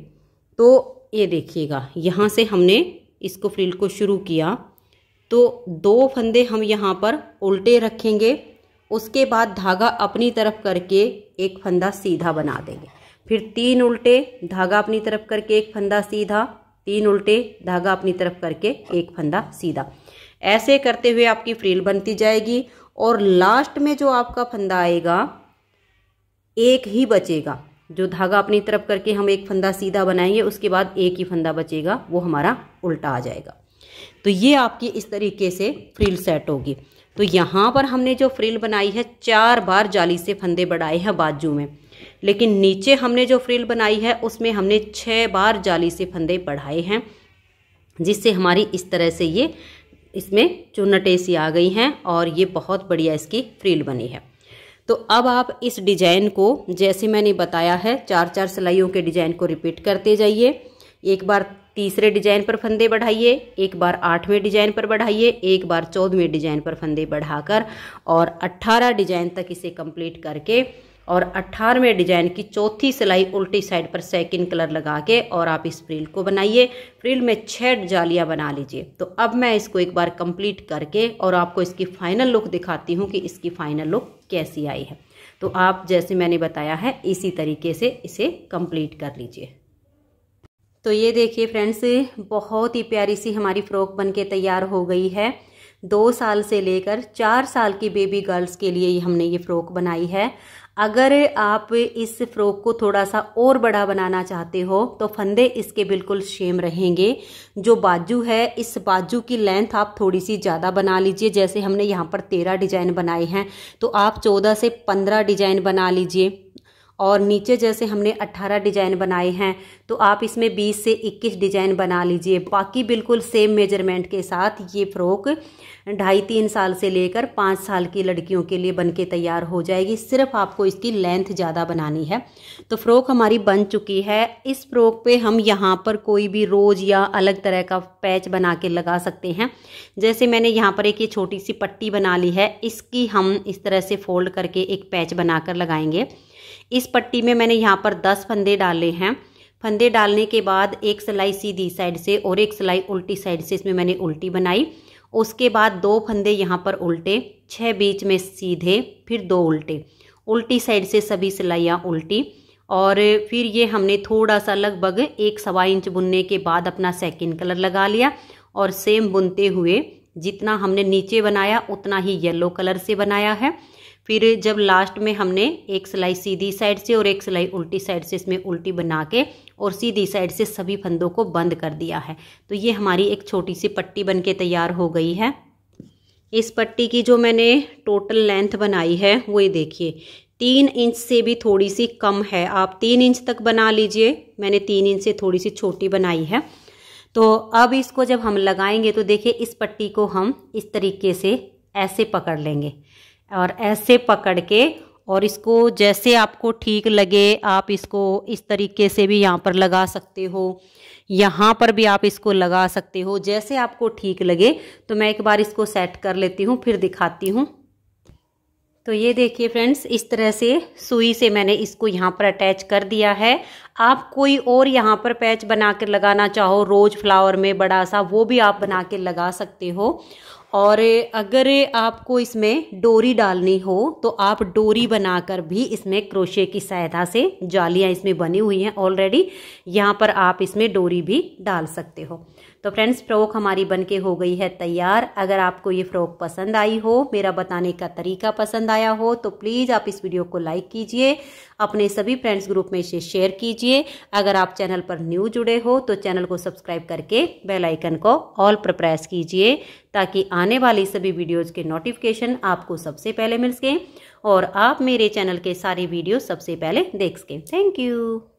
तो ये देखिएगा यहाँ से हमने इसको फ्रिल को शुरू किया तो दो फंदे हम यहाँ पर उल्टे रखेंगे उसके बाद धागा अपनी तरफ करके एक फंदा सीधा बना देंगे फिर तीन उल्टे धागा अपनी तरफ करके एक फंदा सीधा तीन उल्टे धागा अपनी तरफ करके एक फंदा सीधा ऐसे करते हुए आपकी फ्रील बनती जाएगी और लास्ट में जो आपका फंदा आएगा एक ही बचेगा जो धागा अपनी तरफ करके हम एक फंदा सीधा बनाएंगे उसके बाद एक ही फंदा बचेगा वो हमारा उल्टा आ जाएगा तो ये आपकी इस तरीके से फ्रिल सेट होगी तो यहाँ पर हमने जो फ्रिल बनाई है चार बार जाली से फंदे बढ़ाए हैं बाजू में लेकिन नीचे हमने जो फ्रिल बनाई है उसमें हमने छः बार जाली से फंदे बढ़ाए हैं जिससे हमारी इस तरह से ये इसमें चुनटे सी आ गई हैं और ये बहुत बढ़िया इसकी फ्रिल बनी है तो अब आप इस डिजाइन को जैसे मैंने बताया है चार चार सिलाइयों के डिजाइन को रिपीट करते जाइए एक बार तीसरे डिजाइन पर फंदे बढ़ाइए एक बार आठवें डिजाइन पर बढ़ाइए एक बार चौदहवें डिजाइन पर फंदे बढ़ाकर और अट्ठारह डिजाइन तक इसे कंप्लीट करके और अट्ठारहवें डिजाइन की चौथी सिलाई उल्टी साइड पर सेकंड कलर लगा के और आप इस फ्रिल को बनाइए फ्रिल में छह जालियां बना लीजिए तो अब मैं इसको एक बार कंप्लीट करके और आपको इसकी फाइनल लुक दिखाती हूँ कि इसकी फाइनल लुक कैसी आई है तो आप जैसे मैंने बताया है इसी तरीके से इसे कंप्लीट कर लीजिए तो ये देखिए फ्रेंड्स बहुत ही प्यारी सी हमारी फ्रॉक बन तैयार हो गई है दो साल से लेकर चार साल की बेबी गर्ल्स के लिए हमने ये फ्रॉक बनाई है अगर आप इस फ्रॉक को थोड़ा सा और बड़ा बनाना चाहते हो तो फंदे इसके बिल्कुल सेम रहेंगे जो बाजू है इस बाजू की लेंथ आप थोड़ी सी ज़्यादा बना लीजिए जैसे हमने यहाँ पर तेरह डिजाइन बनाए हैं तो आप चौदह से पंद्रह डिजाइन बना लीजिए और नीचे जैसे हमने 18 डिजाइन बनाए हैं तो आप इसमें 20 से 21 डिजाइन बना लीजिए बाकी बिल्कुल सेम मेजरमेंट के साथ ये फ्रॉक ढाई तीन साल से लेकर पाँच साल की लड़कियों के लिए बनके तैयार हो जाएगी सिर्फ आपको इसकी लेंथ ज़्यादा बनानी है तो फ्रॉक हमारी बन चुकी है इस फ्रॉक पे हम यहाँ पर कोई भी रोज या अलग तरह का पैच बना के लगा सकते हैं जैसे मैंने यहाँ पर एक ये छोटी सी पट्टी बना ली है इसकी हम इस तरह से फोल्ड करके एक पैच बनाकर लगाएंगे इस पट्टी में मैंने यहाँ पर दस फंदे डाले हैं फंदे डालने के बाद एक सिलाई सीधी साइड से और एक सिलाई उल्टी साइड से इसमें मैंने उल्टी बनाई उसके बाद दो फंदे यहाँ पर उल्टे छः बीच में सीधे फिर दो उल्टे उल्टी साइड से सभी सिलाइयाँ उल्टी और फिर ये हमने थोड़ा सा लगभग एक सवा इंच बुनने के बाद अपना सेकेंड कलर लगा लिया और सेम बुनते हुए जितना हमने नीचे बनाया उतना ही येलो कलर से बनाया है फिर जब लास्ट में हमने एक सिलाई सीधी साइड से और एक सिलाई उल्टी साइड से इसमें उल्टी बना के और सीधी साइड से सभी फंदों को बंद कर दिया है तो ये हमारी एक छोटी सी पट्टी बन के तैयार हो गई है इस पट्टी की जो मैंने टोटल लेंथ बनाई है वो ये देखिए तीन इंच से भी थोड़ी सी कम है आप तीन इंच तक बना लीजिए मैंने तीन इंच से थोड़ी सी छोटी बनाई है तो अब इसको जब हम लगाएंगे तो देखिए इस पट्टी को हम इस तरीके से ऐसे पकड़ लेंगे और ऐसे पकड़ के और इसको जैसे आपको ठीक लगे आप इसको इस तरीके से भी यहाँ पर लगा सकते हो यहाँ पर भी आप इसको लगा सकते हो जैसे आपको ठीक लगे तो मैं एक बार इसको सेट कर लेती हूँ फिर दिखाती हूँ तो ये देखिए फ्रेंड्स इस तरह से सुई से मैंने इसको यहाँ पर अटैच कर दिया है आप कोई और यहाँ पर पैच बना कर लगाना चाहो रोज फ्लावर में बड़ा सा वो भी आप बना के लगा सकते हो और अगर आपको इसमें डोरी डालनी हो तो आप डोरी बनाकर भी इसमें क्रोशे की सहायता से जालियां इसमें बनी हुई हैं ऑलरेडी यहाँ पर आप इसमें डोरी भी डाल सकते हो तो फ्रेंड्स फ़्रॉक हमारी बन के हो गई है तैयार अगर आपको ये फ़्रॉक पसंद आई हो मेरा बताने का तरीका पसंद आया हो तो प्लीज़ आप इस वीडियो को लाइक कीजिए अपने सभी फ्रेंड्स ग्रुप में इसे शेयर कीजिए अगर आप चैनल पर न्यू जुड़े हो तो चैनल को सब्सक्राइब करके बेल आइकन को ऑल पर प्रेस कीजिए ताकि आने वाली सभी वीडियोज़ के नोटिफिकेशन आपको सबसे पहले मिल सकें और आप मेरे चैनल के सारे वीडियो सबसे पहले देख सकें थैंक यू